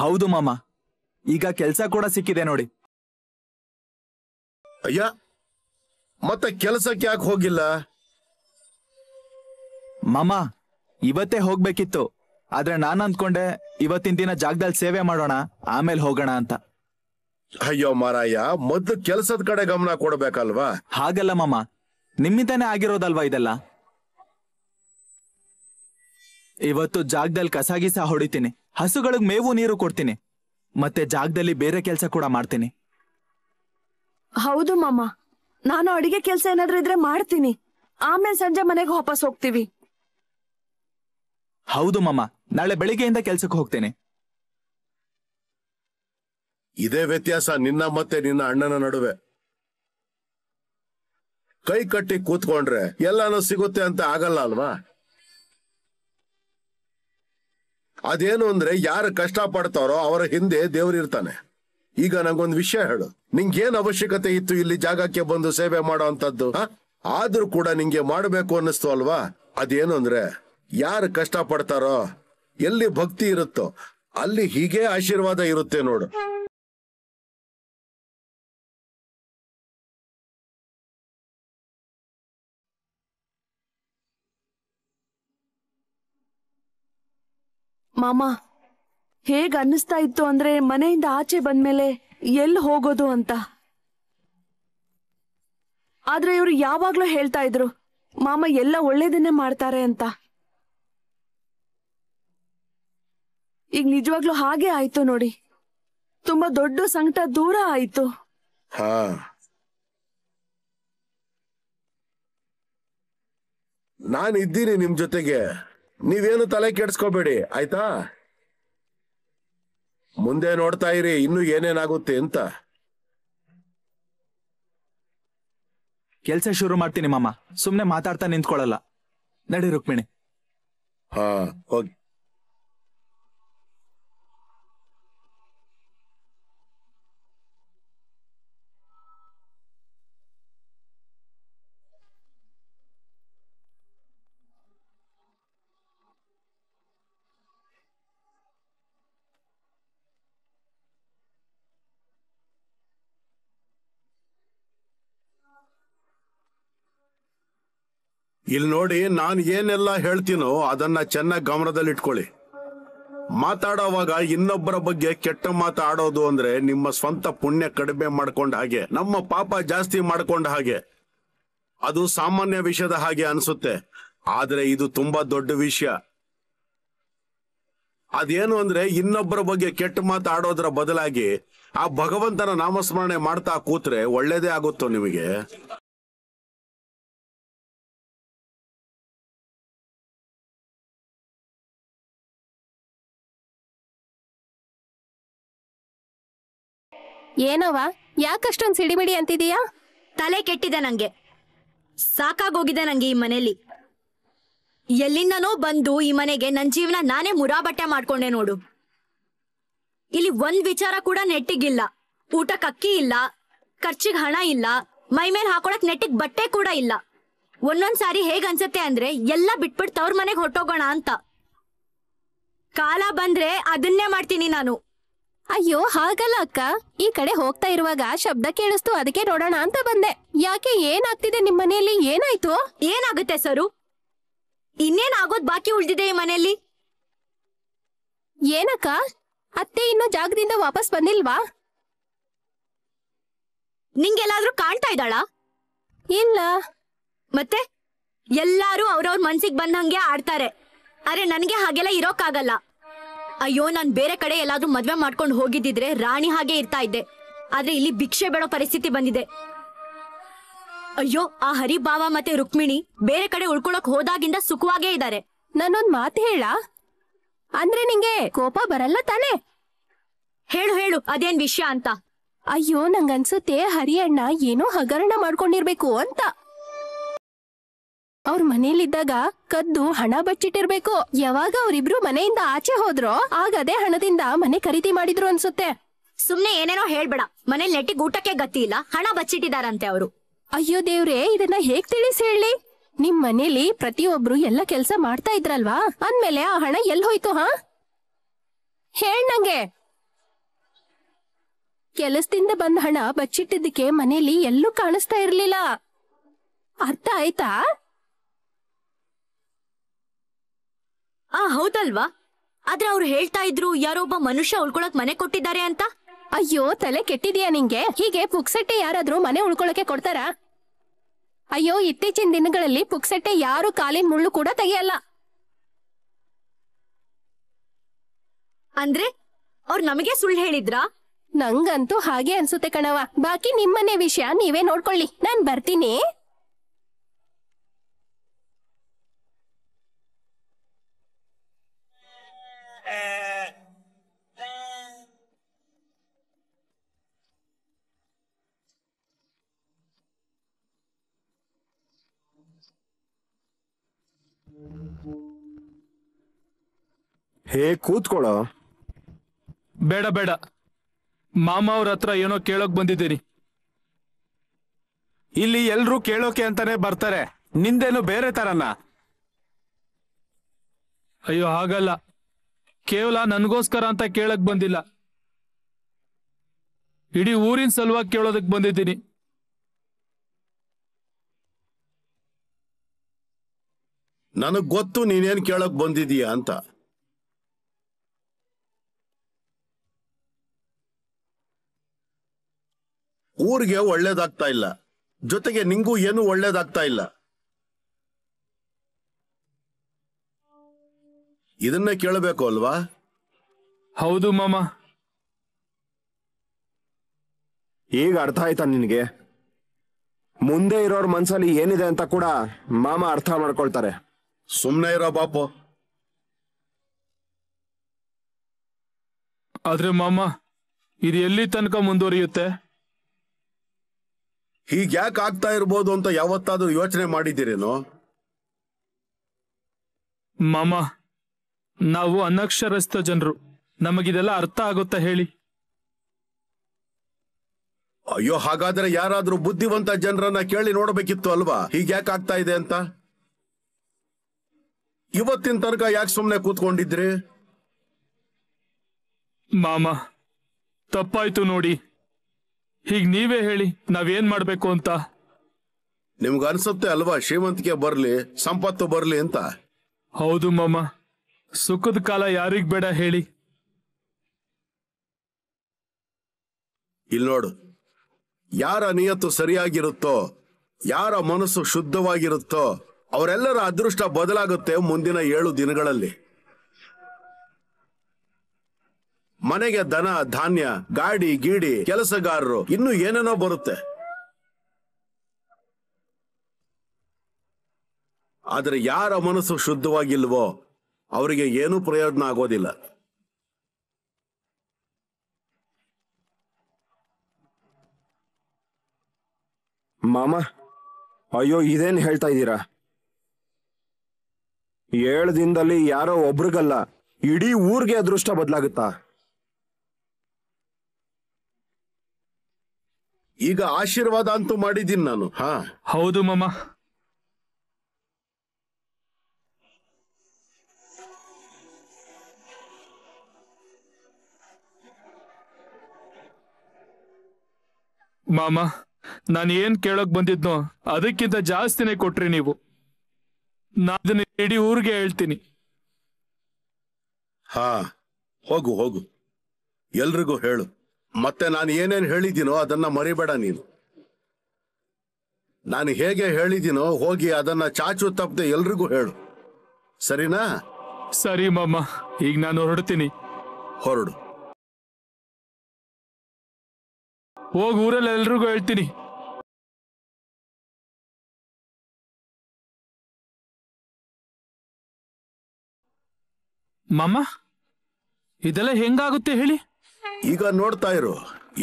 ಹೌದು ಮಾಮ ಈಗ ಕೆಲ್ಸ ಕೂಡ ಸಿಕ್ಕಿದೆ ನೋಡಿ ಅಯ್ಯ ಮತ್ತೆ ಕೆಲಸಕ್ಕೆ ಯಾಕೆ ಹೋಗಿಲ್ಲ ಮಾಮ ಇವತ್ತೇ ಹೋಗ್ಬೇಕಿತ್ತು ಆದ್ರೆ ನಾನು ಅಂದ್ಕೊಂಡೆ ಇವತ್ತಿನ ದಿನ ಜಾಗದಲ್ಲಿ ಸೇವೆ ಮಾಡೋಣ ಆಮೇಲೆ ಹೋಗೋಣ ಅಂತ ಅಯ್ಯೋ ಮಾರಾಯ ಮೊದ್ಲು ಕೆಲಸದ ಕಡೆ ಗಮನ ಕೊಡಬೇಕಲ್ವಾ ಹಾಗಲ್ಲ ಮಾಮ ನಿಮ್ಮಿಂದಾನೆ ಆಗಿರೋದಲ್ವಾ ಇದೆಲ್ಲ ಇವತ್ತು ಜಾಗದಲ್ಲಿ ಕಸ ಗಿಸ ಹೊಡಿತೀನಿ ಹಸುಗಳಿಗೆ ಮೇವು ನೀರು ಕೊಡ್ತೀನಿ ಮತ್ತೆ ಜಾಗದಲ್ಲಿ ಬೇರೆ ಕೆಲಸ ಕೂಡ ಮಾಡ್ತೀನಿ ಹೌದು ಮಾಮ ನಾನು ಅಡಿಗೆ ಕೆಲಸ ಏನಾದ್ರೂ ಇದ್ರೆ ಮಾಡ್ತೀನಿ ಆಮೇಲೆ ಸಂಜೆ ಮನೆಗೆ ವಾಪಸ್ ಹೋಗ್ತೀವಿ ಹೌದು ಮಾಮ ನಾಳೆ ಬೆಳಿಗ್ಗೆಯಿಂದ ಕೆಲ್ಸಕ್ಕೆ ಹೋಗ್ತೇನೆ ಇದೇ ವ್ಯತ್ಯಾಸ ನಿನ್ನ ಮತ್ತೆ ನಿನ್ನ ಅಣ್ಣನ ನಡುವೆ ಕೈ ಕಟ್ಟಿ ಕೂತ್ಕೊಂಡ್ರೆ ಎಲ್ಲಾನು ಸಿಗುತ್ತೆ ಅಂತ ಆಗಲ್ಲ ಅಲ್ವಾ ಅದೇನು ಅಂದ್ರೆ ಯಾರು ಕಷ್ಟ ಪಡ್ತಾರೋ ಅವರ ಹಿಂದೆ ದೇವ್ರಿರ್ತಾನೆ ಈಗ ನಂಗೊಂದು ವಿಷಯ ಹೇಳು ನಿಂಗೇನ್ ಅವಶ್ಯಕತೆ ಇತ್ತು ಇಲ್ಲಿ ಜಾಗಕ್ಕೆ ಬಂದು ಸೇವೆ ಮಾಡೋ ಅಂತದ್ದು ಆದ್ರೂ ಕೂಡ ನಿಂಗೆ ಮಾಡಬೇಕು ಅನ್ನಿಸ್ತು ಅಲ್ವಾ ಅದೇನು ಅಂದ್ರೆ ಯಾರು ಕಷ್ಟ ಪಡ್ತಾರೋ ಎಲ್ಲಿ ಭಕ್ತಿ ಇರುತ್ತೋ ಅಲ್ಲಿ ಹೀಗೆ ಆಶೀರ್ವಾದ ಇರುತ್ತೆ ನೋಡು ಮಾಮ ಹೇಗ್ ಅನ್ನಿಸ್ತಾ ಇತ್ತು ಅಂದ್ರೆ ಮನೆಯಿಂದ ಆಚೆ ಬಂದ್ಮೇಲೆ ಎಲ್ ಹೋಗೋದು ಅಂತ ಆದ್ರೆ ಇವ್ರು ಯಾವಾಗ್ಲೂ ಹೇಳ್ತಾ ಇದ್ರು ಮಾಮ ಎಲ್ಲ ಒಳ್ಳೇದನ್ನೇ ಮಾಡ್ತಾರೆ ಅಂತ ಈಗ ನಿಜವಾಗ್ಲು ಹಾಗೆ ಆಯ್ತು ನೋಡಿ ತುಂಬಾ ದೊಡ್ಡ ಸಂಕಟ ದೂರ ಆಯ್ತು ಹಾ ಇದ್ದೀನಿ ನಿಮ್ ಜೊತೆಗೆ ನೀವೇನು ತಲೆ ಕೆಡ್ಸ್ಕೋಬೇಡಿ ಆಯ್ತಾ ಮುಂದೆ ನೋಡ್ತಾ ಇರಿ ಇನ್ನು ಏನೇನಾಗುತ್ತೆ ಅಂತ ಕೆಲ್ಸ ಶುರು ಮಾಡ್ತೀನಿ ಮಾಮ ಸುಮ್ನೆ ಮಾತಾಡ್ತಾ ನಿಂತ್ಕೊಳ್ಳಲ್ಲ ನಡಿ ರುಕ್ಮಿಣಿ ಹಾ ಹೋಗಿ ಇಲ್ಲಿ ನೋಡಿ ನಾನು ಏನೆಲ್ಲ ಹೇಳ್ತೀನೋ ಅದನ್ನ ಚೆನ್ನಾಗಿ ಗಮನದಲ್ಲಿ ಇಟ್ಕೊಳ್ಳಿ ಮಾತಾಡೋವಾಗ ಇನ್ನೊಬ್ಬರ ಬಗ್ಗೆ ಕೆಟ್ಟ ಮಾತಾಡೋದು ಅಂದ್ರೆ ನಿಮ್ಮ ಸ್ವಂತ ಪುಣ್ಯ ಕಡಿಮೆ ಮಾಡ್ಕೊಂಡ ಹಾಗೆ ನಮ್ಮ ಪಾಪ ಜಾಸ್ತಿ ಮಾಡ್ಕೊಂಡ ಹಾಗೆ ಅದು ಸಾಮಾನ್ಯ ವಿಷಯದ ಹಾಗೆ ಅನ್ಸುತ್ತೆ ಆದ್ರೆ ಇದು ತುಂಬಾ ದೊಡ್ಡ ವಿಷಯ ಅದೇನು ಅಂದ್ರೆ ಇನ್ನೊಬ್ಬರ ಬಗ್ಗೆ ಕೆಟ್ಟ ಮಾತಾಡೋದ್ರ ಬದಲಾಗಿ ಆ ಭಗವಂತನ ನಾಮಸ್ಮರಣೆ ಮಾಡ್ತಾ ಕೂತ್ರೆ ಒಳ್ಳೇದೇ ಆಗುತ್ತೋ ನಿಮಗೆ ಏನವ ಯಾಕಷ್ಟೊಂದ್ ಸಿಡಿಬಿಡಿ ಅಂತಿದೀಯಾ ತಲೆ ಕೆಟ್ಟಿದೆ ನಂಗೆ ಸಾಕಾಗೋಗಿದೆ ನಂಗೆ ಈ ಮನೆಯಲ್ಲಿ ಎಲ್ಲಿಂದನೋ ಬಂದು ಈ ಮನೆಗೆ ನನ್ನ ಜೀವನ ನಾನೇ ಮುರಾಬಟ್ಟೆ ಮಾಡ್ಕೊಂಡೆ ನೋಡು ಇಲ್ಲಿ ಒಂದ್ ವಿಚಾರ ಕೂಡ ನೆಟ್ಟಿಗಿಲ್ಲ ಊಟಕ್ಕೆ ಅಕ್ಕಿ ಇಲ್ಲ ಖರ್ಚಿಗೆ ಹಣ ಇಲ್ಲ ಮೈ ಮೇಲೆ ಹಾಕೊಳಕ್ ನೆಟ್ಟಿಗೆ ಬಟ್ಟೆ ಕೂಡ ಇಲ್ಲ ಒಂದೊಂದ್ಸಾರಿ ಸಾರಿ ಹೇಗ್ ಅನ್ಸತ್ತೆ ಅಂದ್ರೆ ಎಲ್ಲ ಬಿಟ್ಬಿಟ್ಟು ತವ್ರ ಮನೆಗೆ ಹೊಟ್ಟೋಗೋಣ ಅಂತ ಕಾಲ ಬಂದ್ರೆ ಅದನ್ನೇ ಮಾಡ್ತೀನಿ ನಾನು ಅಯ್ಯೋ ಹಾಗಲ್ಲ ಅಕ್ಕ ಈ ಕಡೆ ಹೋಗ್ತಾ ಇರುವಾಗ ಶಬ್ದ ಕೇಳಿಸ್ತು ಅದಕ್ಕೆ ನೋಡೋಣ ಅಂತ ಬಂದೆ ಯಾಕೆ ಏನಾಗ್ತಿದೆ ನಿಮ್ ಮನೆಯಲ್ಲಿ ಏನಾಯ್ತು ಏನಾಗುತ್ತೆ ಸರು ಇನ್ನೇನ್ ಆಗೋದ್ ಬಾಕಿ ಉಳ್ದಿದೆ ಈ ಮನೆಯಲ್ಲಿ ಏನಕ್ಕ ಅತ್ತೆ ಇನ್ನು ಜಾಗದಿಂದ ವಾಪಸ್ ಬಂದಿಲ್ವಾ ನಿಂಗೆಲ್ಲಾದ್ರೂ ಕಾಣ್ತಾ ಇದ್ದಾಳ ಇಲ್ಲ ಮತ್ತೆ ಎಲ್ಲಾರು ಅವ್ರವ್ರ ಮನ್ಸಿಗೆ ಬಂದಂಗೆ ಆಡ್ತಾರೆ ಅರೆ ನನಗೆ ಹಾಗೆಲ್ಲ ಇರೋಕ್ಕಾಗಲ್ಲ ಅಯ್ಯೋ ನಾನ್ ಬೇರೆ ಕಡೆ ಎಲ್ಲಾದ್ರೂ ಮದ್ವೆ ಮಾಡ್ಕೊಂಡು ಹೋಗಿದ್ದಿದ್ರೆ ರಾಣಿ ಹಾಗೆ ಇರ್ತಾ ಇದ್ದೆ ಆದ್ರೆ ಇಲ್ಲಿ ಭಿಕ್ಷೆ ಬೇಡೋ ಪರಿಸ್ಥಿತಿ ಬಂದಿದೆ ಅಯ್ಯೋ ಆ ಹರಿಭಾವ ಮತ್ತೆ ರುಕ್ಮಿಣಿ ಬೇರೆ ಕಡೆ ಉಳ್ಕೊಳಕ್ ಹೋದಾಗಿಂದ ಸುಖವಾಗೇ ಇದ್ದಾರೆ ನಾನೊಂದ್ ಮಾತು ಹೇಳ ಅಂದ್ರೆ ನಿಂಗೆ ಕೋಪ ಬರಲ್ಲ ತಾನೆ ಹೇಳು ಹೇಳು ಅದೇನ್ ವಿಷಯ ಅಂತ ಅಯ್ಯೋ ನಂಗನ್ಸುತ್ತೆ ಹರಿಯಣ್ಣ ಏನೋ ಹಗರಣ ಮಾಡ್ಕೊಂಡಿರ್ಬೇಕು ಅಂತ ಅವ್ರ ಮನೇಲಿದ್ದಾಗ ಕದ್ದು ಹಣ ಬಚ್ಚಿಟ್ಟಿರ್ಬೇಕು ಯಾವಾಗ ಅವ್ರಿಬ್ರು ಮನೆಯಿಂದ ಆಚೆ ಹೋದ್ರೋ ಆಗ ಅದೇ ಹಣದಿಂದ ಮನೆ ಖರೀದಿ ಮಾಡಿದ್ರು ಅನ್ಸುತ್ತೆ ಸುಮ್ನೆ ಏನೇನೋ ಹೇಳ್ಬೇಡ ಮನೇಲಿ ನೆಟ್ಟಿಗೆ ಊಟಕ್ಕೆ ಗತಿ ಇಲ್ಲ ಹಣ ಬಚ್ಚಿಟ್ಟಿದಾರಂತೆ ಅವರು ಅಯ್ಯೋ ದೇವ್ರೆ ಇದನ್ನ ಹೇಗ್ ತಿಳಿಸಿ ಹೇಳಿ ನಿಮ್ ಮನೇಲಿ ಪ್ರತಿಯೊಬ್ರು ಎಲ್ಲ ಕೆಲ್ಸ ಮಾಡ್ತಾ ಇದ್ರಲ್ವಾ ಅಂದ್ಮೇಲೆ ಆ ಹಣ ಎಲ್ ಹೋಯ್ತು ಹಾ ಹೇಳ್ ನಂಗೆ ಕೆಲಸದಿಂದ ಬಂದ ಹಣ ಬಚ್ಚಿಟ್ಟಿದ್ದಕ್ಕೆ ಮನೇಲಿ ಎಲ್ಲೂ ಕಾಣಿಸ್ತಾ ಇರ್ಲಿಲ್ಲ ಅರ್ಥ ಆಯ್ತಾ ಆ ಹೌದಲ್ವಾ ಆದ್ರೆ ಅವ್ರು ಹೇಳ್ತಾ ಇದ್ರು ಯಾರೊಬ್ಬ ಮನುಷ್ಯ ಉಳ್ಕೊಳಕ್ ಮನೆ ಕೊಟ್ಟಿದ್ದಾರೆ ಅಂತ ಅಯ್ಯೋ ತಲೆ ಕೆಟ್ಟಿದ್ಯಾ ನಿಂಗೆ ಹೀಗೆ ಪುಕ್ಸಟ್ಟೆ ಯಾರಾದ್ರೂ ಮನೆ ಉಳ್ಕೊಳಕ್ಕೆ ಕೊಡ್ತಾರಾ ಅಯ್ಯೋ ಇತ್ತೀಚಿನ ದಿನಗಳಲ್ಲಿ ಪುಕ್ಸಟ್ಟೆ ಯಾರು ಕಾಲಿನ ಮುಳ್ಳು ಕೂಡ ತೆಗೆಯಲ್ಲ ಅಂದ್ರೆ ಅವ್ರು ನಮಗೆ ಸುಳ್ಳು ಹೇಳಿದ್ರ ನಂಗಂತೂ ಹಾಗೆ ಅನ್ಸುತ್ತೆ ಕಣವ ಬಾಕಿ ನಿಮ್ಮನೆ ವಿಷಯ ನೀವೇ ನೋಡ್ಕೊಳ್ಳಿ ನಾನ್ ಬರ್ತೀನಿ ಹೇ ಕೂತ್ಕೊಳ್ಳೋ ಬೇಡ ಬೇಡ ಮಾಮ ಅವ್ರ ಹತ್ರ ಏನೋ ಕೇಳೋಕ್ ಬಂದಿದ್ದೀನಿ ಇಲ್ಲಿ ಎಲ್ರೂ ಕೇಳೋಕೆ ಅಂತಾನೆ ಬರ್ತಾರೆ ನಿಂದೇನು ಬೇರೆ ತರನ ಅಯ್ಯೋ ಹಾಗಲ್ಲ ಕೇವಲ ನನಗೋಸ್ಕರ ಅಂತ ಕೇಳಕ್ ಬಂದಿಲ್ಲ ಇಡೀ ಊರಿನ ಸಲುವಾಗಿ ಕೇಳೋದಕ್ ಬಂದಿದ್ದೀನಿ ನನಗ್ ಗೊತ್ತು ನೀನೇನ್ ಕೇಳಕ್ ಬಂದಿದೀಯ ಅಂತ ಊರಿಗೆ ಒಳ್ಳೇದಾಗ್ತಾ ಇಲ್ಲ ಜೊತೆಗೆ ನಿಂಗೂ ಏನು ಒಳ್ಳೇದಾಗ್ತಾ ಇಲ್ಲ ಇದನ್ನ ಕೇಳಬೇಕು ಅಲ್ವಾ ಹೌದು ಮಾಮ ಈಗ ಅರ್ಥ ಆಯ್ತಾ ನಿನಗೆ ಮುಂದೆ ಇರೋರ್ ಮನ್ಸಲ್ಲಿ ಏನಿದೆ ಅಂತ ಕೂಡ ಮಾಮ ಅರ್ಥ ಮಾಡ್ಕೊಳ್ತಾರೆ ಸುಮ್ನೆ ಇರೋ ಬಾಪು ಆದ್ರೆ ಮಾಮ ಇದು ಎಲ್ಲಿ ತನಕ ಮುಂದುವರಿಯುತ್ತೆ ಯಾಕೆ ಆಗ್ತಾ ಇರ್ಬೋದು ಅಂತ ಯಾವತ್ತಾದ್ರೂ ಯೋಚನೆ ಮಾಡಿದ್ದೀರೇನೋ ಮಾಮ ನಾವು ಅನಕ್ಷರಸ್ಥ ಜನರು ನಮಗಿದೆಲ್ಲ ಅರ್ಥ ಆಗುತ್ತಾ ಹೇಳಿ ಅಯ್ಯೋ ಹಾಗಾದ್ರೆ ಯಾರಾದ್ರೂ ಬುದ್ಧಿವಂತ ಜನರನ್ನ ಕೇಳಿ ನೋಡಬೇಕಿತ್ತು ಅಲ್ವಾ ಯಾಕೆ ಆಗ್ತಾ ಇದೆ ಅಂತ ಇವತ್ತಿನ ತನಕ ಯಾಕೆ ಸುಮ್ಮನೆ ಕೂತ್ಕೊಂಡಿದ್ರಿ ಮಾಮ ತಪ್ಪಾಯ್ತು ನೋಡಿ ಹೀಗ್ ನೀವೇ ಹೇಳಿ ನಾವೇನ್ ಮಾಡ್ಬೇಕು ಅಂತ ನಿಮ್ಗೆ ಅನ್ಸುತ್ತೆ ಅಲ್ವಾ ಶ್ರೀಮಂತಿಕೆ ಬರ್ಲಿ ಸಂಪತ್ತು ಬರ್ಲಿ ಅಂತ ಹೌದು ಮಾಮ ಸುಖದ ಕಾಲ ಯಾರಿಗ್ ಬೇಡ ಹೇಳಿ ನೋಡು ಯಾರ ನಿಯತ್ತು ಸರಿಯಾಗಿರುತ್ತೋ ಯಾರ ಮನಸ್ಸು ಶುದ್ಧವಾಗಿರುತ್ತೋ ಅವರೆಲ್ಲರ ಅದೃಷ್ಟ ಬದಲಾಗುತ್ತೆ ಮುಂದಿನ ಏಳು ದಿನಗಳಲ್ಲಿ ಮನೆಗೆ ದನ ಧಾನ್ಯ ಗಾಡಿ ಗೀಡಿ ಕೆಲಸಗಾರರು ಇನ್ನು ಏನೇನೋ ಬರುತ್ತೆ ಆದರೆ ಯಾರ ಮನಸ್ಸು ಶುದ್ಧವಾಗಿಲ್ವೋ ಅವರಿಗೆ ಏನೂ ಪ್ರಯೋಜನ ಆಗೋದಿಲ್ಲ ಮಾಮ ಅಯ್ಯೋ ಇದೇನ್ ಹೇಳ್ತಾ ಇದ್ದೀರಾ ಏಳು ದಿನದಲ್ಲಿ ಯಾರೋ ಒಬ್ರಿಗಲ್ಲ ಇಡೀ ಊರ್ಗೆ ಅದೃಷ್ಟ ಬದಲಾಗುತ್ತಾ ಈಗ ಆಶೀರ್ವಾದ ಅಂತೂ ಮಾಡಿದ್ದೀನಿ ನಾನು ಹಾ ಹೌದು ಮಮ್ಮ ಮಾಮ ನಾನು ಏನ್ ಕೇಳಕ್ ಬಂದಿದ್ನೋ ಅದಕ್ಕಿಂತ ಜಾಸ್ತಿನೇ ಕೊಟ್ರಿ ನೀವು ನಾನು ಇಡೀ ಊರಿಗೆ ಹೇಳ್ತೀನಿ ಹಾ ಹೋಗು ಹೋಗು ಎಲ್ರಿಗೂ ಹೇಳು ಮತ್ತೆ ನಾನು ಏನೇನು ಹೇಳಿದ್ದೀನೋ ಅದನ್ನ ಮರಿಬೇಡ ನೀನು ನಾನು ಹೇಗೆ ಹೇಳಿದ್ದೀನೋ ಹೋಗಿ ಅದನ್ನ ಚಾಚು ತಪ್ಪದೆ ಎಲ್ರಿಗೂ ಹೇಳು ಸರಿನಾ ಸರಿ ಮಮ್ಮ ಈಗ ನಾನು ಹೊರಡ್ತೀನಿ ಹೊರಡು ಹೋಗಿ ಊರಲ್ಲಿ ಎಲ್ರಿಗೂ ಹೇಳ್ತೀನಿ ಮಾಮ ಇದೆಲ್ಲ ಹೆಂಗಾಗುತ್ತೆ ಹೇಳಿ ಈಗ ನೋಡ್ತಾ ಇರು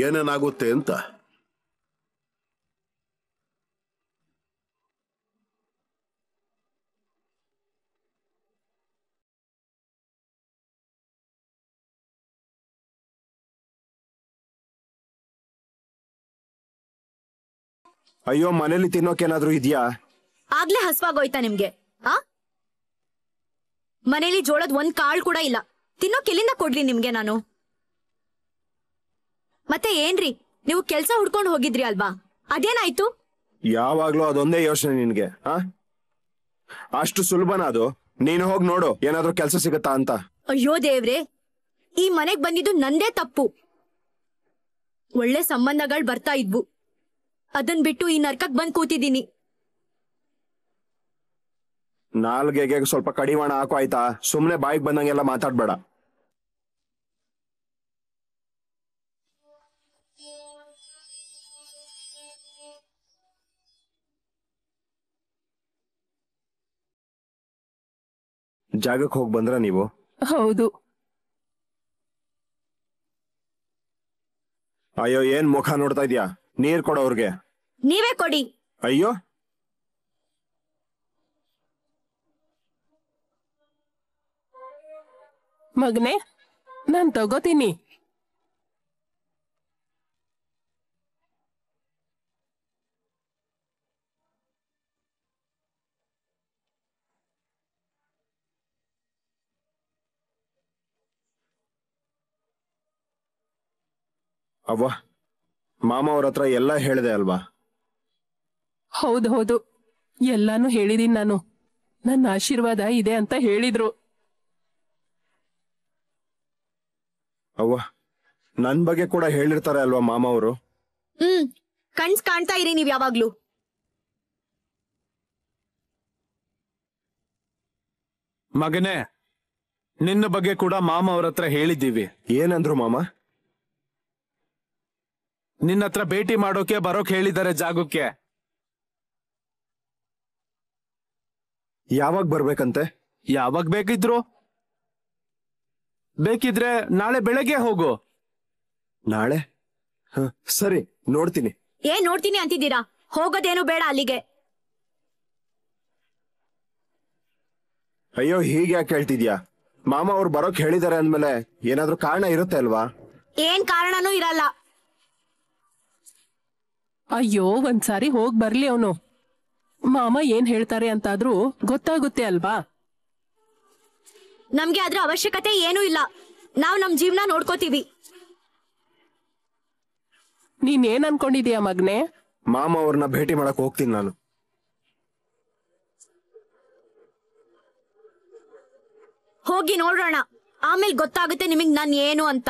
ಏನೇನಾಗುತ್ತೆ ಅಂತ ಅಯ್ಯೋ ಮನೇಲಿ ತಿನ್ನೋಕೇನಾದ್ರೂ ಇದೆಯಾ ಆಗ್ಲೇ ಹಸ್ವಾಗೋಯ್ತಾ ನಿಮ್ಗೆ ಆ ಮನೇಲಿ ಜೋಳದ ಒಂದ್ ಕಾಳು ಕೂಡ ಇಲ್ಲ ತಿನ್ನೋಕೆ ಎಲ್ಲಿಂದ ಕೊಡ್ಲಿ ನಿಮ್ಗೆ ನಾನು ಮತ್ತೆ ಏನ್ರಿ ನೀವು ಕೆಲ್ಸ ಹುಡ್ಕೊಂಡು ಹೋಗಿದ್ರಿ ಅಲ್ವಾ ಅದೇನಾಯ್ತು ಯಾವಾಗ್ಲೂ ಅದೊಂದೇ ಯೋಚನೆ ನಿನ್ಗೆ ಆ ಅಷ್ಟು ಸುಲಭನ ಅದು ನೀನು ಹೋಗಿ ನೋಡು ಏನಾದ್ರೂ ಕೆಲಸ ಸಿಗತ್ತಾ ಅಂತ ಅಯ್ಯೋ ದೇವ್ರೆ ಈ ಮನೆಗ್ ಬಂದಿದ್ದು ನಂದೇ ತಪ್ಪು ಒಳ್ಳೆ ಸಂಬಂಧಗಳು ಬರ್ತಾ ಇದ್ವು ಅದನ್ ಬಿಟ್ಟು ಈ ನರ್ಕಕ್ ಬಂದ್ ಕೂತಿದ್ದೀನಿ ನಾಲ್ಗೆಗೆ ಸ್ವಲ್ಪ ಕಡಿವಾಣ ಹಾಕೋ ಆಯ್ತಾ ಸುಮ್ನೆ ಬಾಯಿಗೆ ಬಂದಂಗೆಲ್ಲ ಮಾತಾಡ್ಬೇಡ ಜಾಗಕ್ಕೆ ಹೋಗಿ ಬಂದ್ರ ನೀವು ಹೌದು ಅಯ್ಯೋ ಏನ್ ಮುಖ ನೋಡ್ತಾ ಇದ್ಯಾ ನೀರ್ ಕೊಡ ಅವ್ರಿಗೆ ನೀವೇ ಕೊಡಿ ಅಯ್ಯೋ ಮಗನೆ ನಾನ್ ತಗೋತೀನಿ ಅವ್ವ ಮಾಮ ಅವ್ರ ಹತ್ರ ಎಲ್ಲ ಹೇಳಿದೆ ಅಲ್ವಾ ಹೌದು ಹೌದು ಎಲ್ಲಾನು ಹೇಳಿದೀನಿ ನಾನು ನನ್ನ ಆಶೀರ್ವಾದ ಇದೆ ಅಂತ ಹೇಳಿದ್ರು ಅವ್ವ ನನ್ ಬಗ್ಗೆ ಕೂಡ ಹೇಳಿರ್ತಾರೆ ಅಲ್ವಾ ಮಾಮ ಅವರು ಹ್ಮ್ ಕಣ್ಸ್ ಕಾಣ್ತಾ ಇರಿ ನೀವ್ ಯಾವಾಗ್ಲೂ ಮಗನೇ ನಿನ್ನ ಬಗ್ಗೆ ಕೂಡ ಮಾಮ ಅವ್ರ ಹತ್ರ ಹೇಳಿದ್ದೀವಿ ಏನಂದ್ರು ಮಾಮ ನಿನ್ನತ್ರ ಭೇಟಿ ಮಾಡೋಕೆ ಬರೋಕ್ ಹೇಳಿದ್ದಾರೆ ಜಾಗಕ್ಕೆ ಯಾವಾಗ ಬರ್ಬೇಕಂತೆ ಯಾವಾಗ ಬೇಕಿದ್ರು ಬೇಕಿದ್ರೆ ನಾಳೆ ಬೆಳಗ್ಗೆ ಹೋಗು ನಾಳೆ ಹ, ಸರಿ ನೋಡ್ತೀನಿ ಏನ್ ನೋಡ್ತೀನಿ ಅಂತಿದ್ದೀರಾ ಹೋಗೋದೇನು ಬೇಡ ಅಲ್ಲಿಗೆ ಅಯ್ಯೋ ಹೀಗೆ ಯಾಕೆ ಹೇಳ್ತಿದ್ಯಾ ಮಾಮ ಅವ್ರು ಬರೋಕ್ ಹೇಳಿದಾರೆ ಅಂದ್ಮೇಲೆ ಏನಾದ್ರೂ ಕಾರಣ ಇರುತ್ತೆ ಅಲ್ವಾ ಏನ್ ಕಾರಣನೂ ಇರಲ್ಲ ಅಯ್ಯೋ ಒಂದ್ಸಾರಿ ಹೋಗ್ ಬರ್ಲಿ ಅವನು ಮಾಮ ಏನ್ ಹೇಳ್ತಾರೆ ಅಂತಾದ್ರೂ ಗೊತ್ತಾಗುತ್ತೆ ಅಲ್ವಾ ನಮ್ಗೆ ಅದ್ರ ಅವಶ್ಯಕತೆ ಏನೂ ಇಲ್ಲ ನಾವು ನಮ್ ಜೀವನ ನೋಡ್ಕೋತೀವಿ ಏನ್ ಅನ್ಕೊಂಡಿದೀಯ ಮಗ್ನೆ ಮಾಮ ಅವ್ರನ್ನ ಭೇಟಿ ಮಾಡಕ್ ಹೋಗ್ತೀನಿ ನಾನು ಹೋಗಿ ನೋಡೋಣ ಆಮೇಲೆ ಗೊತ್ತಾಗುತ್ತೆ ನಿಮಗ್ ನಾನು ಏನು ಅಂತ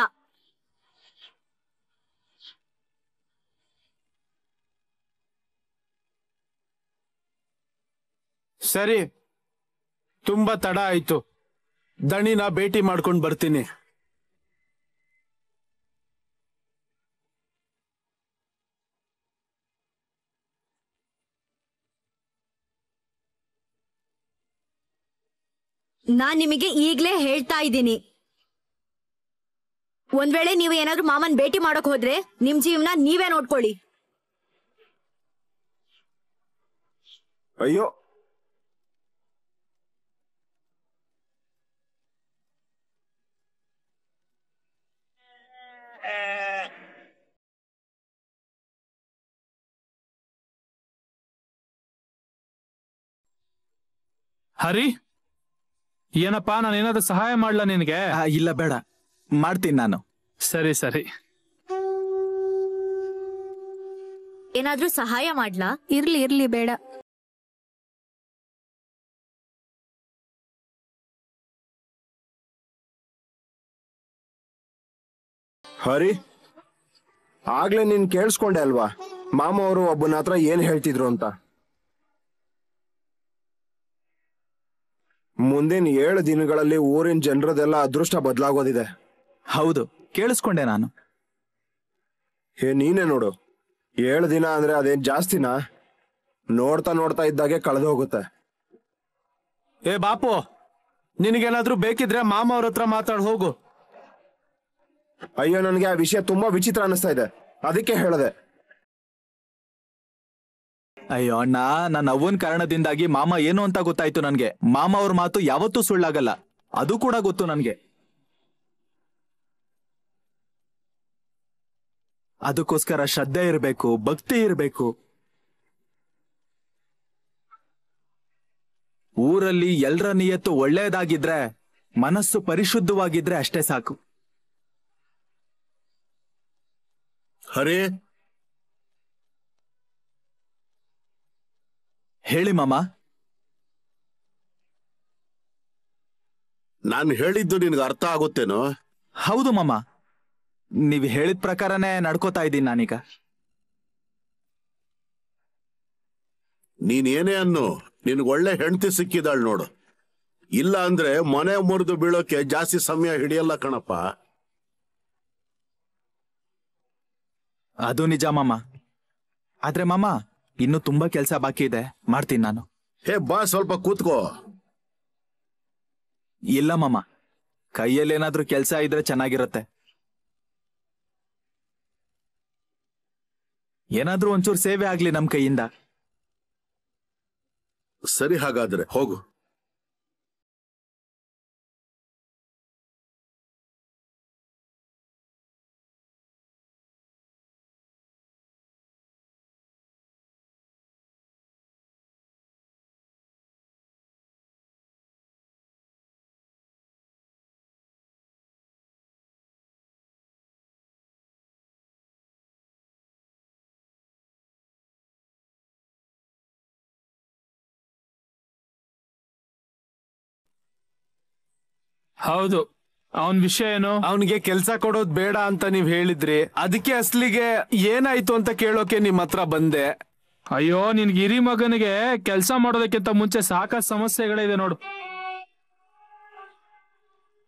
ಸರಿ ತುಂಬಾ ತಡ ಆಯ್ತು ದಣಿನ ಭೇಟಿ ಮಾಡ್ಕೊಂಡು ಬರ್ತೀನಿ ನಾನ್ ನಿಮಗೆ ಈಗ್ಲೇ ಹೇಳ್ತಾ ಇದ್ದೀನಿ ಒಂದ್ ವೇಳೆ ನೀವು ಏನಾದ್ರೂ ಮಾಮನ್ ಭೇಟಿ ಮಾಡೋಕ್ ಹೋದ್ರೆ ನಿಮ್ ಜೀವನ ನೀವೇ ನೋಡ್ಕೊಳ್ಳಿ ಅಯ್ಯೋ ಹರಿ ಏನಪ್ಪಾ ನಾನು ಏನಾದ್ರೂ ಸಹಾಯ ಮಾಡ್ಲಾ ನಿನಗೆ ಇಲ್ಲ ಬೇಡ ಮಾಡ್ತೀನಿ ನಾನು ಸರಿ ಸರಿ ಏನಾದ್ರೂ ಸಹಾಯ ಮಾಡ್ಲಾ ಇರ್ಲಿ ಇರ್ಲಿ ಬೇಡ ಹರಿ ಆಗ್ಲೇ ನೀನ್ ಕೇಳಿಸ್ಕೊಂಡೆ ಅಲ್ವಾ ಮಾಮ ಅವರು ಒಬ್ಬನ ಹತ್ರ ಏನ್ ಹೇಳ್ತಿದ್ರು ಅಂತ ಮುಂದಿನ ಏಳು ದಿನಗಳಲ್ಲಿ ಊರಿನ ಜನರದೆಲ್ಲ ಅದೃಷ್ಟ ಬದಲಾಗೋದಿದೆ ಹೌದು ಕೇಳಿಸ್ಕೊಂಡೆ ನಾನು ಹೇ ನೀನೇ ನೋಡು ಏಳು ದಿನ ಅಂದ್ರೆ ಅದೇನ್ ಜಾಸ್ತಿನಾ ನೋಡ್ತಾ ನೋಡ್ತಾ ಇದ್ದಾಗೆ ಕಳೆದು ಹೋಗುತ್ತೆ ಏ ಬಾಪು ನಿನಗೇನಾದ್ರೂ ಬೇಕಿದ್ರೆ ಮಾಮ ಅವ್ರ ಹತ್ರ ಮಾತಾಡ್ ಹೋಗು ಅಯ್ಯೋ ನನಗೆ ಆ ವಿಷಯ ತುಂಬಾ ವಿಚಿತ್ರ ಅನಿಸ್ತಾ ಇದೆ ಅದಕ್ಕೆ ಹೇಳದೆ ಅಯ್ಯೋ ಅಣ್ಣ ನನ್ನ ಅವ್ವನ್ ಕಾರಣದಿಂದಾಗಿ ಮಾಮ ಏನು ಅಂತ ಗೊತ್ತಾಯ್ತು ನನ್ಗೆ ಮಾಮ ಅವ್ರ ಮಾತು ಯಾವತ್ತೂ ಸುಳ್ಳಾಗಲ್ಲ ಅದು ಕೂಡ ಗೊತ್ತು ನನ್ಗೆ ಅದಕ್ಕೋಸ್ಕರ ಶ್ರದ್ಧೆ ಇರಬೇಕು ಭಕ್ತಿ ಇರಬೇಕು ಊರಲ್ಲಿ ಎಲ್ರ ನಿಯತ್ತು ಒಳ್ಳೆಯದಾಗಿದ್ರೆ ಮನಸ್ಸು ಪರಿಶುದ್ಧವಾಗಿದ್ರೆ ಅಷ್ಟೇ ಸಾಕು ಅರೇ ಹೇಳಿ ಮಾಮ ನಾನು ಹೇಳಿದ್ದು ನಿನಗೆ ಅರ್ಥ ಆಗುತ್ತೇನೋ ಹೌದು ಮಾಮ ನೀವು ಹೇಳಿದ ಪ್ರಕಾರನೇ ನಡ್ಕೋತಾ ಇದ್ದೀನಿ ನಾನೀಗ ನೀನೇನೇ ಅನ್ನು ನಿನ್ಗೆ ಒಳ್ಳೆ ಹೆಂಡತಿ ಸಿಕ್ಕಿದಾಳ್ ನೋಡು ಇಲ್ಲ ಅಂದ್ರೆ ಮನೆ ಮುರಿದು ಬೀಳೋಕೆ ಜಾಸ್ತಿ ಸಮಯ ಹಿಡಿಯಲ್ಲ ಕಣಪ್ಪ ಅದು ನಿಜ ಮಾಮ ಆದ್ರೆ ಮಾಮ ಇನ್ನು ತುಂಬಾ ಕೆಲಸ ಬಾಕಿ ಇದೆ ಮಾಡ್ತೀನಿ ನಾನು ಹೇ ಬಾ ಸ್ವಲ್ಪ ಕೂತ್ಕೋ ಇಲ್ಲ ಮಾಮ ಕೈಯಲ್ಲಿ ಏನಾದ್ರೂ ಕೆಲಸ ಇದ್ರೆ ಚೆನ್ನಾಗಿರತ್ತೆ ಏನಾದ್ರೂ ಒಂಚೂರು ಸೇವೆ ಆಗ್ಲಿ ನಮ್ ಕೈಯಿಂದ ಸರಿ ಹಾಗಾದ್ರೆ ಹೋಗು ಹೌದು ಅವನ್ ವಿಷಯ ಏನು ಅವನಿಗೆ ಕೆಲ್ಸ ಕೊಡೋದ್ ಬೇಡ ಅಂತ ನೀವ್ ಹೇಳಿದ್ರಿ ಅದಕ್ಕೆ ಅಸ್ಲಿಗೆ ಏನಾಯ್ತು ಅಂತ ಕೇಳೋಕೆ ನಿಮ್ ಹತ್ರ ಬಂದೆ ಅಯ್ಯೋ ನಿನ್ ಹಿರಿ ಮಗನಿಗೆ ಕೆಲ್ಸ ಮಾಡೋದಕ್ಕಿಂತ ಮುಂಚೆ ಸಾಕಷ್ಟು ಸಮಸ್ಯೆಗಳಿದೆ ನೋಡು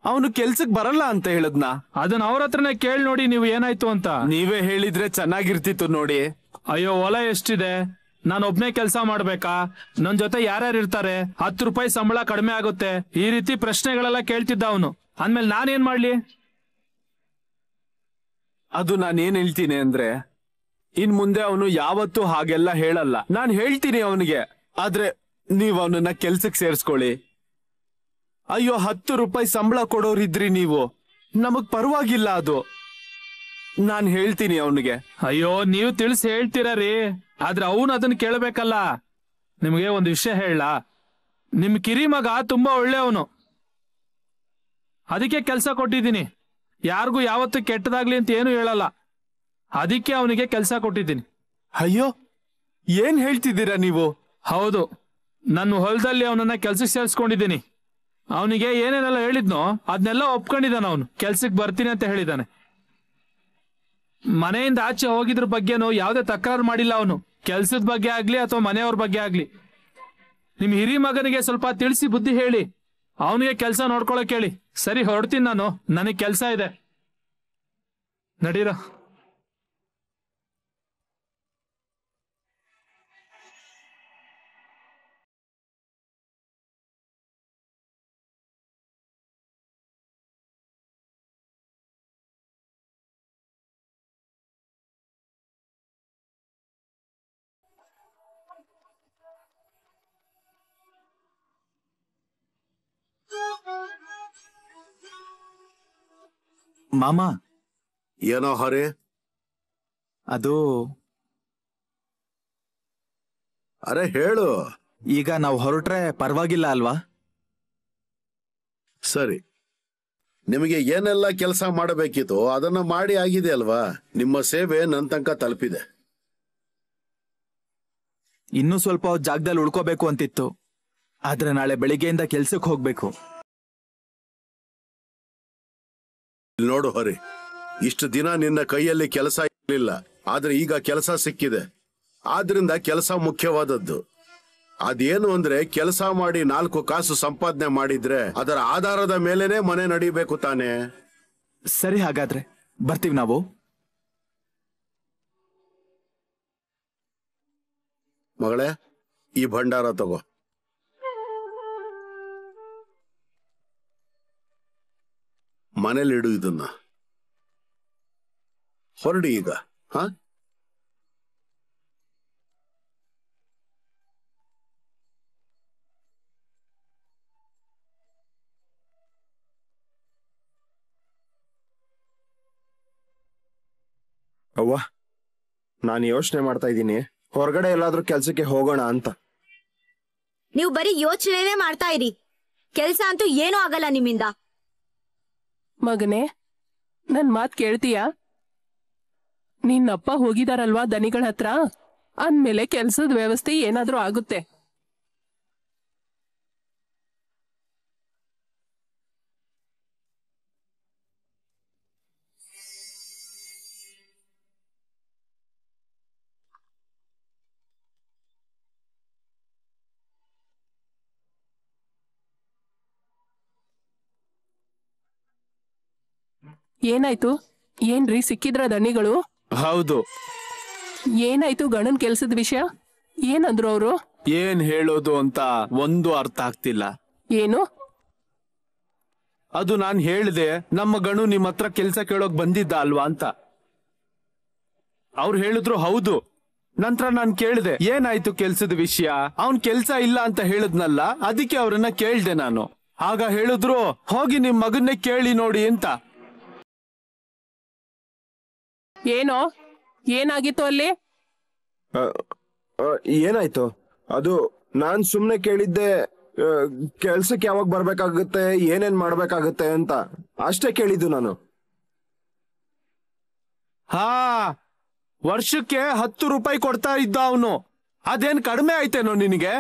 ಅವನು ಕೆಲ್ಸಕ್ ಬರಲ್ಲ ಅಂತ ಹೇಳದ್ನ ಅದನ್ನ ಅವ್ರ ಹತ್ರನೇ ಕೇಳಿ ನೋಡಿ ನೀವು ಏನಾಯ್ತು ಅಂತ ನೀವೇ ಹೇಳಿದ್ರೆ ಚೆನ್ನಾಗಿರ್ತಿತ್ತು ನೋಡಿ ಅಯ್ಯೋ ಹೊಲ ಎಷ್ಟಿದೆ ನಾನೊಬ್ನೇ ಕೆಲಸ ಮಾಡ್ಬೇಕಾ ನನ್ ಜೊತೆ ಯಾರ್ಯಾರು ಇರ್ತಾರೆ ಹತ್ತು ರೂಪಾಯಿ ಸಂಬಳ ಕಡಿಮೆ ಆಗುತ್ತೆ ಈ ರೀತಿ ಪ್ರಶ್ನೆಗಳೆಲ್ಲ ಕೇಳ್ತಿದ್ದ ಅವನು ಅಂದ್ಮೇಲೆ ನಾನೇನ್ ಮಾಡ್ಲಿ ಅದು ನಾನೇನ್ ಹೇಳ್ತೀನಿ ಅಂದ್ರೆ ಇನ್ ಮುಂದೆ ಅವನು ಯಾವತ್ತು ಹಾಗೆಲ್ಲ ಹೇಳಲ್ಲ ನಾನು ಹೇಳ್ತೀನಿ ಅವನಿಗೆ ಆದ್ರೆ ನೀವು ಅವನನ್ನ ಕೆಲ್ಸಕ್ಕೆ ಸೇರಿಸ್ಕೊಳ್ಳಿ ಅಯ್ಯೋ ಹತ್ತು ರೂಪಾಯಿ ಸಂಬಳ ಕೊಡೋರಿದ್ರಿ ನೀವು ನಮಗ್ ಪರವಾಗಿಲ್ಲ ಅದು ನಾನ್ ಹೇಳ್ತೀನಿ ಅವನಿಗೆ ಅಯ್ಯೋ ನೀವು ತಿಳಿಸಿ ಹೇಳ್ತೀರಾ ರೀ ಆದ್ರೆ ಅವನು ಅದನ್ನ ಕೇಳಬೇಕಲ್ಲ ನಿಮಗೆ ಒಂದು ವಿಷಯ ಹೇಳ ನಿಮ್ ಕಿರಿ ಮಗ ತುಂಬಾ ಒಳ್ಳೆಯವನು ಅದಕ್ಕೆ ಕೆಲಸ ಕೊಟ್ಟಿದ್ದೀನಿ ಯಾರಿಗೂ ಯಾವತ್ತು ಕೆಟ್ಟದಾಗ್ಲಿ ಅಂತ ಏನು ಹೇಳಲ್ಲ ಅದಕ್ಕೆ ಅವನಿಗೆ ಕೆಲಸ ಕೊಟ್ಟಿದ್ದೀನಿ ಅಯ್ಯೋ ಏನ್ ಹೇಳ್ತಿದ್ದೀರಾ ನೀವು ಹೌದು ನನ್ನ ಹೊಲದಲ್ಲಿ ಅವನನ್ನ ಕೆಲ್ಸಕ್ಕೆ ಸೇರಿಸ್ಕೊಂಡಿದ್ದೀನಿ ಅವನಿಗೆ ಏನೇನೆಲ್ಲ ಹೇಳಿದ್ನೋ ಅದನ್ನೆಲ್ಲ ಒಪ್ಕೊಂಡಿದ್ದಾನೆ ಅವನು ಕೆಲ್ಸಕ್ಕೆ ಬರ್ತೀನಿ ಅಂತ ಹೇಳಿದ್ದಾನೆ ಮನೆಯಿಂದ ಆಚೆ ಹೋಗಿದ್ರ ಬಗ್ಗೆನೂ ಯಾವುದೇ ತಕರಾರು ಮಾಡಿಲ್ಲ ಅವನು ಕೆಲ್ಸದ ಬಗ್ಗೆ ಆಗ್ಲಿ ಅಥವಾ ಮನೆಯವ್ರ ಬಗ್ಗೆ ಆಗ್ಲಿ ನಿಮ್ ಹಿರಿ ಮಗನಿಗೆ ಸ್ವಲ್ಪ ತಿಳಿಸಿ ಬುದ್ಧಿ ಹೇಳಿ ಅವನಿಗೆ ಕೆಲಸ ನೋಡ್ಕೊಳಕ್ ಹೇಳಿ ಸರಿ ಹೊರಡ್ತೀನಿ ನಾನು ನನಗೆ ಕೆಲಸ ಇದೆ ನಡೀರ ಮಾಮ ಏನೋ ಹೊರೆ ಅದು ಅರೆ ಹೇಳು ಈಗ ನಾವು ಹೊರಟ್ರೆ ಪರವಾಗಿಲ್ಲ ಅಲ್ವಾ ಸರಿ ನಿಮಗೆ ಏನೆಲ್ಲ ಕೆಲಸ ಮಾಡಬೇಕಿತ್ತು ಅದನ್ನು ಮಾಡಿ ಆಗಿದೆ ಅಲ್ವಾ ನಿಮ್ಮ ಸೇವೆ ನನ್ನ ತನಕ ತಲುಪಿದೆ ಇನ್ನೂ ಸ್ವಲ್ಪ ಜಾಗದಲ್ಲಿ ಉಳ್ಕೋಬೇಕು ಅಂತಿತ್ತು ಆದ್ರೆ ನಾಳೆ ಬೆಳಿಗ್ಗೆಯಿಂದ ಕೆಲ್ಸಕ್ಕೆ ಹೋಗ್ಬೇಕು ನೋಡು ಹರಿ ಇಷ್ಟು ದಿನ ನಿನ್ನ ಕೈಯಲ್ಲಿ ಕೆಲಸ ಇರಲಿಲ್ಲ ಆದ್ರೆ ಈಗ ಕೆಲಸ ಸಿಕ್ಕಿದೆ ಆದ್ರಿಂದ ಕೆಲಸ ಮುಖ್ಯವಾದದ್ದು ಅದೇನು ಅಂದ್ರೆ ಕೆಲಸ ಮಾಡಿ ನಾಲ್ಕು ಕಾಸು ಸಂಪಾದನೆ ಮಾಡಿದ್ರೆ ಅದರ ಆಧಾರದ ಮೇಲೆನೆ ಮನೆ ನಡೀಬೇಕು ತಾನೆ ಸರಿ ಹಾಗಾದ್ರೆ ಬರ್ತೀವಿ ನಾವು ಮಗಳೇ ಈ ಭಂಡಾರ ತಗೋ ಮನೇಲಿಡು ಇದನ್ನ ಹೊರಡಿ ಈಗ ಹ ಅವ್ವ ನಾನು ಯೋಚನೆ ಮಾಡ್ತಾ ಇದ್ದೀನಿ ಹೊರಗಡೆ ಎಲ್ಲಾದ್ರೂ ಕೆಲ್ಸಕ್ಕೆ ಹೋಗೋಣ ಅಂತ ನೀವು ಬರೀ ಯೋಚನೆನೇ ಮಾಡ್ತಾ ಇರಿ ಕೆಲ್ಸ ಅಂತೂ ಏನೂ ಆಗಲ್ಲ ನಿಮ್ಮಿಂದ ಮಗನೇ ನನ್ ಮಾತ್ ಕೇಳ್ತೀಯಾ ನಿನ್ನಪ್ಪ ಹೋಗಿದಾರಲ್ವಾ ದನಿಗಳ ಹತ್ರ ಅಂದ್ಮೇಲೆ ಕೆಲ್ಸದ ವ್ಯವಸ್ಥೆ ಏನಾದ್ರೂ ಆಗುತ್ತೆ ಏನಾಯ್ತು ಏನ್ರಿ ಸಿಕ್ಕಿದ್ರ ದಣಿಗಳು ಹೌದು ಏನಾಯ್ತು ಗಣನ್ ಕೆಲ್ಸದ ವಿಷಯ ಏನಂದ್ರು ಅವರು ಏನ್ ಹೇಳೋದು ಅಂತ ಒಂದು ಅರ್ಥ ಆಗ್ತಿಲ್ಲ ಏನು ಅದು ನಾನ್ ಹೇಳ್ದೆ ನಮ್ಮ ಗಣು ನಿಮ್ ಹತ್ರ ಕೆಲ್ಸ ಕೇಳೋಕ್ ಬಂದಿದ್ದ ಅಲ್ವಾ ಅಂತ ಅವ್ರು ಹೇಳಿದ್ರು ಹೌದು ನಂತರ ನಾನ್ ಕೇಳ್ದೆ ಏನಾಯ್ತು ಕೆಲ್ಸದ ವಿಷಯ ಅವ್ನ್ ಕೆಲ್ಸ ಇಲ್ಲ ಅಂತ ಹೇಳದ್ನಲ್ಲ ಅದಕ್ಕೆ ಅವ್ರನ್ನ ಕೇಳ್ದೆ ನಾನು ಆಗ ಹೇಳಿದ್ರು ಹೋಗಿ ನಿಮ್ ಮಗನ್ನೇ ಕೇಳಿ ನೋಡಿ ಅಂತ ಏನೋ ಏನಾಗಿತ್ತು ಅಲ್ಲಿ ಏನಾಯ್ತು ಅದು ನಾನ್ ಸುಮ್ನೆ ಕೇಳಿದ್ದೆ ಕೆಲ್ಸಕ್ಕೆ ಯಾವಾಗ ಬರ್ಬೇಕಾಗುತ್ತೆ ಏನೇನ್ ಮಾಡ್ಬೇಕಾಗುತ್ತೆ ಅಂತ ಅಷ್ಟೇ ಕೇಳಿದ್ದು ನಾನು ಹಾ ವರ್ಷಕ್ಕೆ ಹತ್ತು ರೂಪಾಯಿ ಕೊಡ್ತಾ ಇದ್ದ ಅವನು ಅದೇನ್ ಕಡಿಮೆ ಆಯ್ತೇನೋ ನಿನಗೆ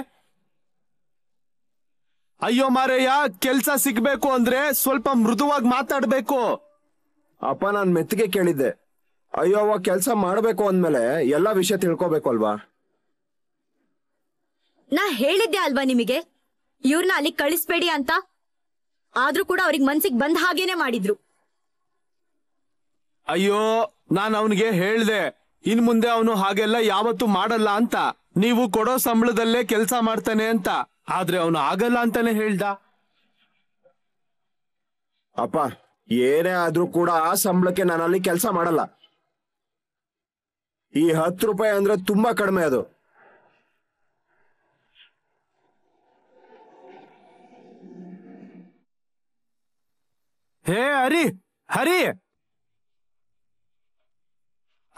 ಅಯ್ಯೋ ಮಾರಯ್ಯ ಕೆಲ್ಸ ಸಿಗ್ಬೇಕು ಅಂದ್ರೆ ಸ್ವಲ್ಪ ಮೃದುವಾಗಿ ಮಾತಾಡ್ಬೇಕು ಅಪ್ಪ ನಾನ್ ಮೆತ್ತಿಗೆ ಕೇಳಿದ್ದೆ ಅಯ್ಯೋ ಅವಾಗ ಕೆಲಸ ಮಾಡಬೇಕು ಅಂದ್ಮೇಲೆ ಎಲ್ಲ ವಿಷಯ ತಿಳ್ಕೋಬೇಕು ಅಲ್ವಾ ನಾ ಹೇಳಿದ್ದೆ ಅಲ್ವಾ ನಿಮಗೆ ಇವ್ರನ್ನ ಅಲ್ಲಿ ಕಳಿಸ್ಬೇಡಿ ಅಂತ ಆದ್ರೂ ಕೂಡ ಅವ್ರಿಗೆ ಮನ್ಸಿಗೆ ಬಂದ ಹಾಗೇನೆ ಮಾಡಿದ್ರು ಅಯ್ಯೋ ನಾನ್ ಅವನಿಗೆ ಹೇಳ್ದೆ ಇನ್ ಮುಂದೆ ಅವನು ಹಾಗೆಲ್ಲ ಯಾವತ್ತು ಮಾಡಲ್ಲ ಅಂತ ನೀವು ಕೊಡೋ ಸಂಬಳದಲ್ಲೇ ಕೆಲಸ ಮಾಡ್ತಾನೆ ಅಂತ ಆದ್ರೆ ಅವನು ಆಗಲ್ಲ ಅಂತಾನೆ ಹೇಳ್ದ ಅಪ್ಪ ಏನೇ ಆದ್ರೂ ಕೂಡ ಆ ಸಂಬಳಕ್ಕೆ ನಾನು ಅಲ್ಲಿ ಕೆಲಸ ಮಾಡಲ್ಲ ಈ ಹತ್ತು ರೂಪಾಯಿ ಅಂದ್ರೆ ತುಂಬಾ ಕಡಿಮೆ ಅದು ಹೇ ಹರಿ ಹರಿ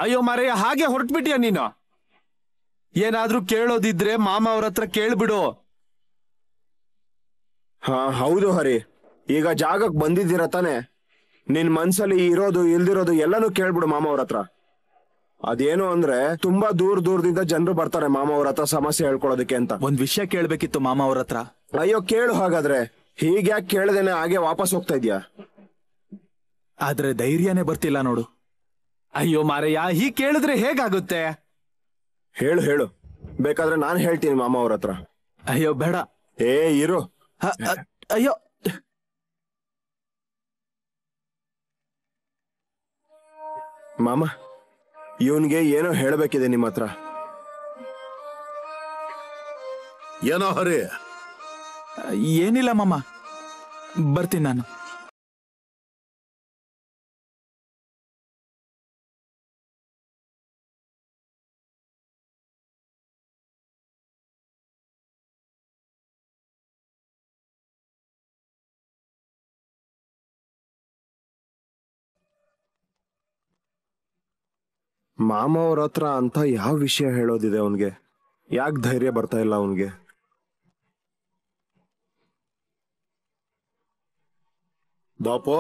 ಅಯ್ಯೋ ಮಾರಯ್ಯ ಹಾಗೆ ಹೊರಟ್ಬಿಟ್ಟಿಯ ನೀನು ಏನಾದ್ರೂ ಕೇಳೋದಿದ್ರೆ ಮಾಮ ಅವ್ರ ಹತ್ರ ಕೇಳ್ಬಿಡು ಹಾ ಹೌದು ಹರಿ ಈಗ ಜಾಗಕ್ಕೆ ಬಂದಿದ್ದೀರ ತಾನೆ ನಿನ್ ಮನ್ಸಲ್ಲಿ ಇರೋದು ಇಲ್ದಿರೋದು ಎಲ್ಲಾನು ಕೇಳ್ಬಿಡು ಮಾಮ ಅವ್ರ ಹತ್ರ ಅದೇನು ಅಂದ್ರೆ ತುಂಬಾ ದೂರ ದೂರದಿಂದ ಜನರು ಬರ್ತಾರೆ ಮಾಮ ಅವ್ರ ಹತ್ರ ಸಮಸ್ಯೆ ಹೇಳ್ಕೊಳೋದಕ್ಕೆ ಅಂತ ಒಂದ್ ವಿಷಯ ಕೇಳ್ಬೇಕಿತ್ತು ಮಾಮ ಅವ್ರ ಹತ್ರ ಅಯ್ಯೋ ಕೇಳು ಹಾಗಾದ್ರೆ ಹೀಗ್ಯಾಕ್ ಕೇಳ್ದೆನೇ ಹಾಗೆ ವಾಪಸ್ ಹೋಗ್ತಾ ಇದ್ಯಾ ಆದ್ರೆ ಧೈರ್ಯನೇ ಬರ್ತಿಲ್ಲ ನೋಡು ಅಯ್ಯೋ ಮಾರಯ್ಯ ಹೀಗ್ ಕೇಳಿದ್ರೆ ಹೇಗಾಗುತ್ತೆ ಹೇಳು ಹೇಳು ಬೇಕಾದ್ರೆ ನಾನ್ ಹೇಳ್ತೀನಿ ಮಾಮ ಅವ್ರ ಹತ್ರ ಅಯ್ಯೋ ಬೇಡ ಏ ಇರು ಅಯ್ಯೋ ಮಾಮ ಇವನ್ಗೆ ಏನೋ ಹೇಳಬೇಕಿದೆ ನಿಮ್ಮ ಹತ್ರ ಏನೋ ಹರಿ ಏನಿಲ್ಲ ಮಾಮ ಬರ್ತೀನಿ ನಾನು ಮಾಮ ಅವ್ರ ಹತ್ರ ಅಂತ ಯಾವ ವಿಷಯ ಹೇಳೋದಿದೆ ಅವನ್ಗೆ ಯಾಕೆ ಧೈರ್ಯ ಬರ್ತಾ ಇಲ್ಲ ಅವನ್ಗೆ ದಾಪೋ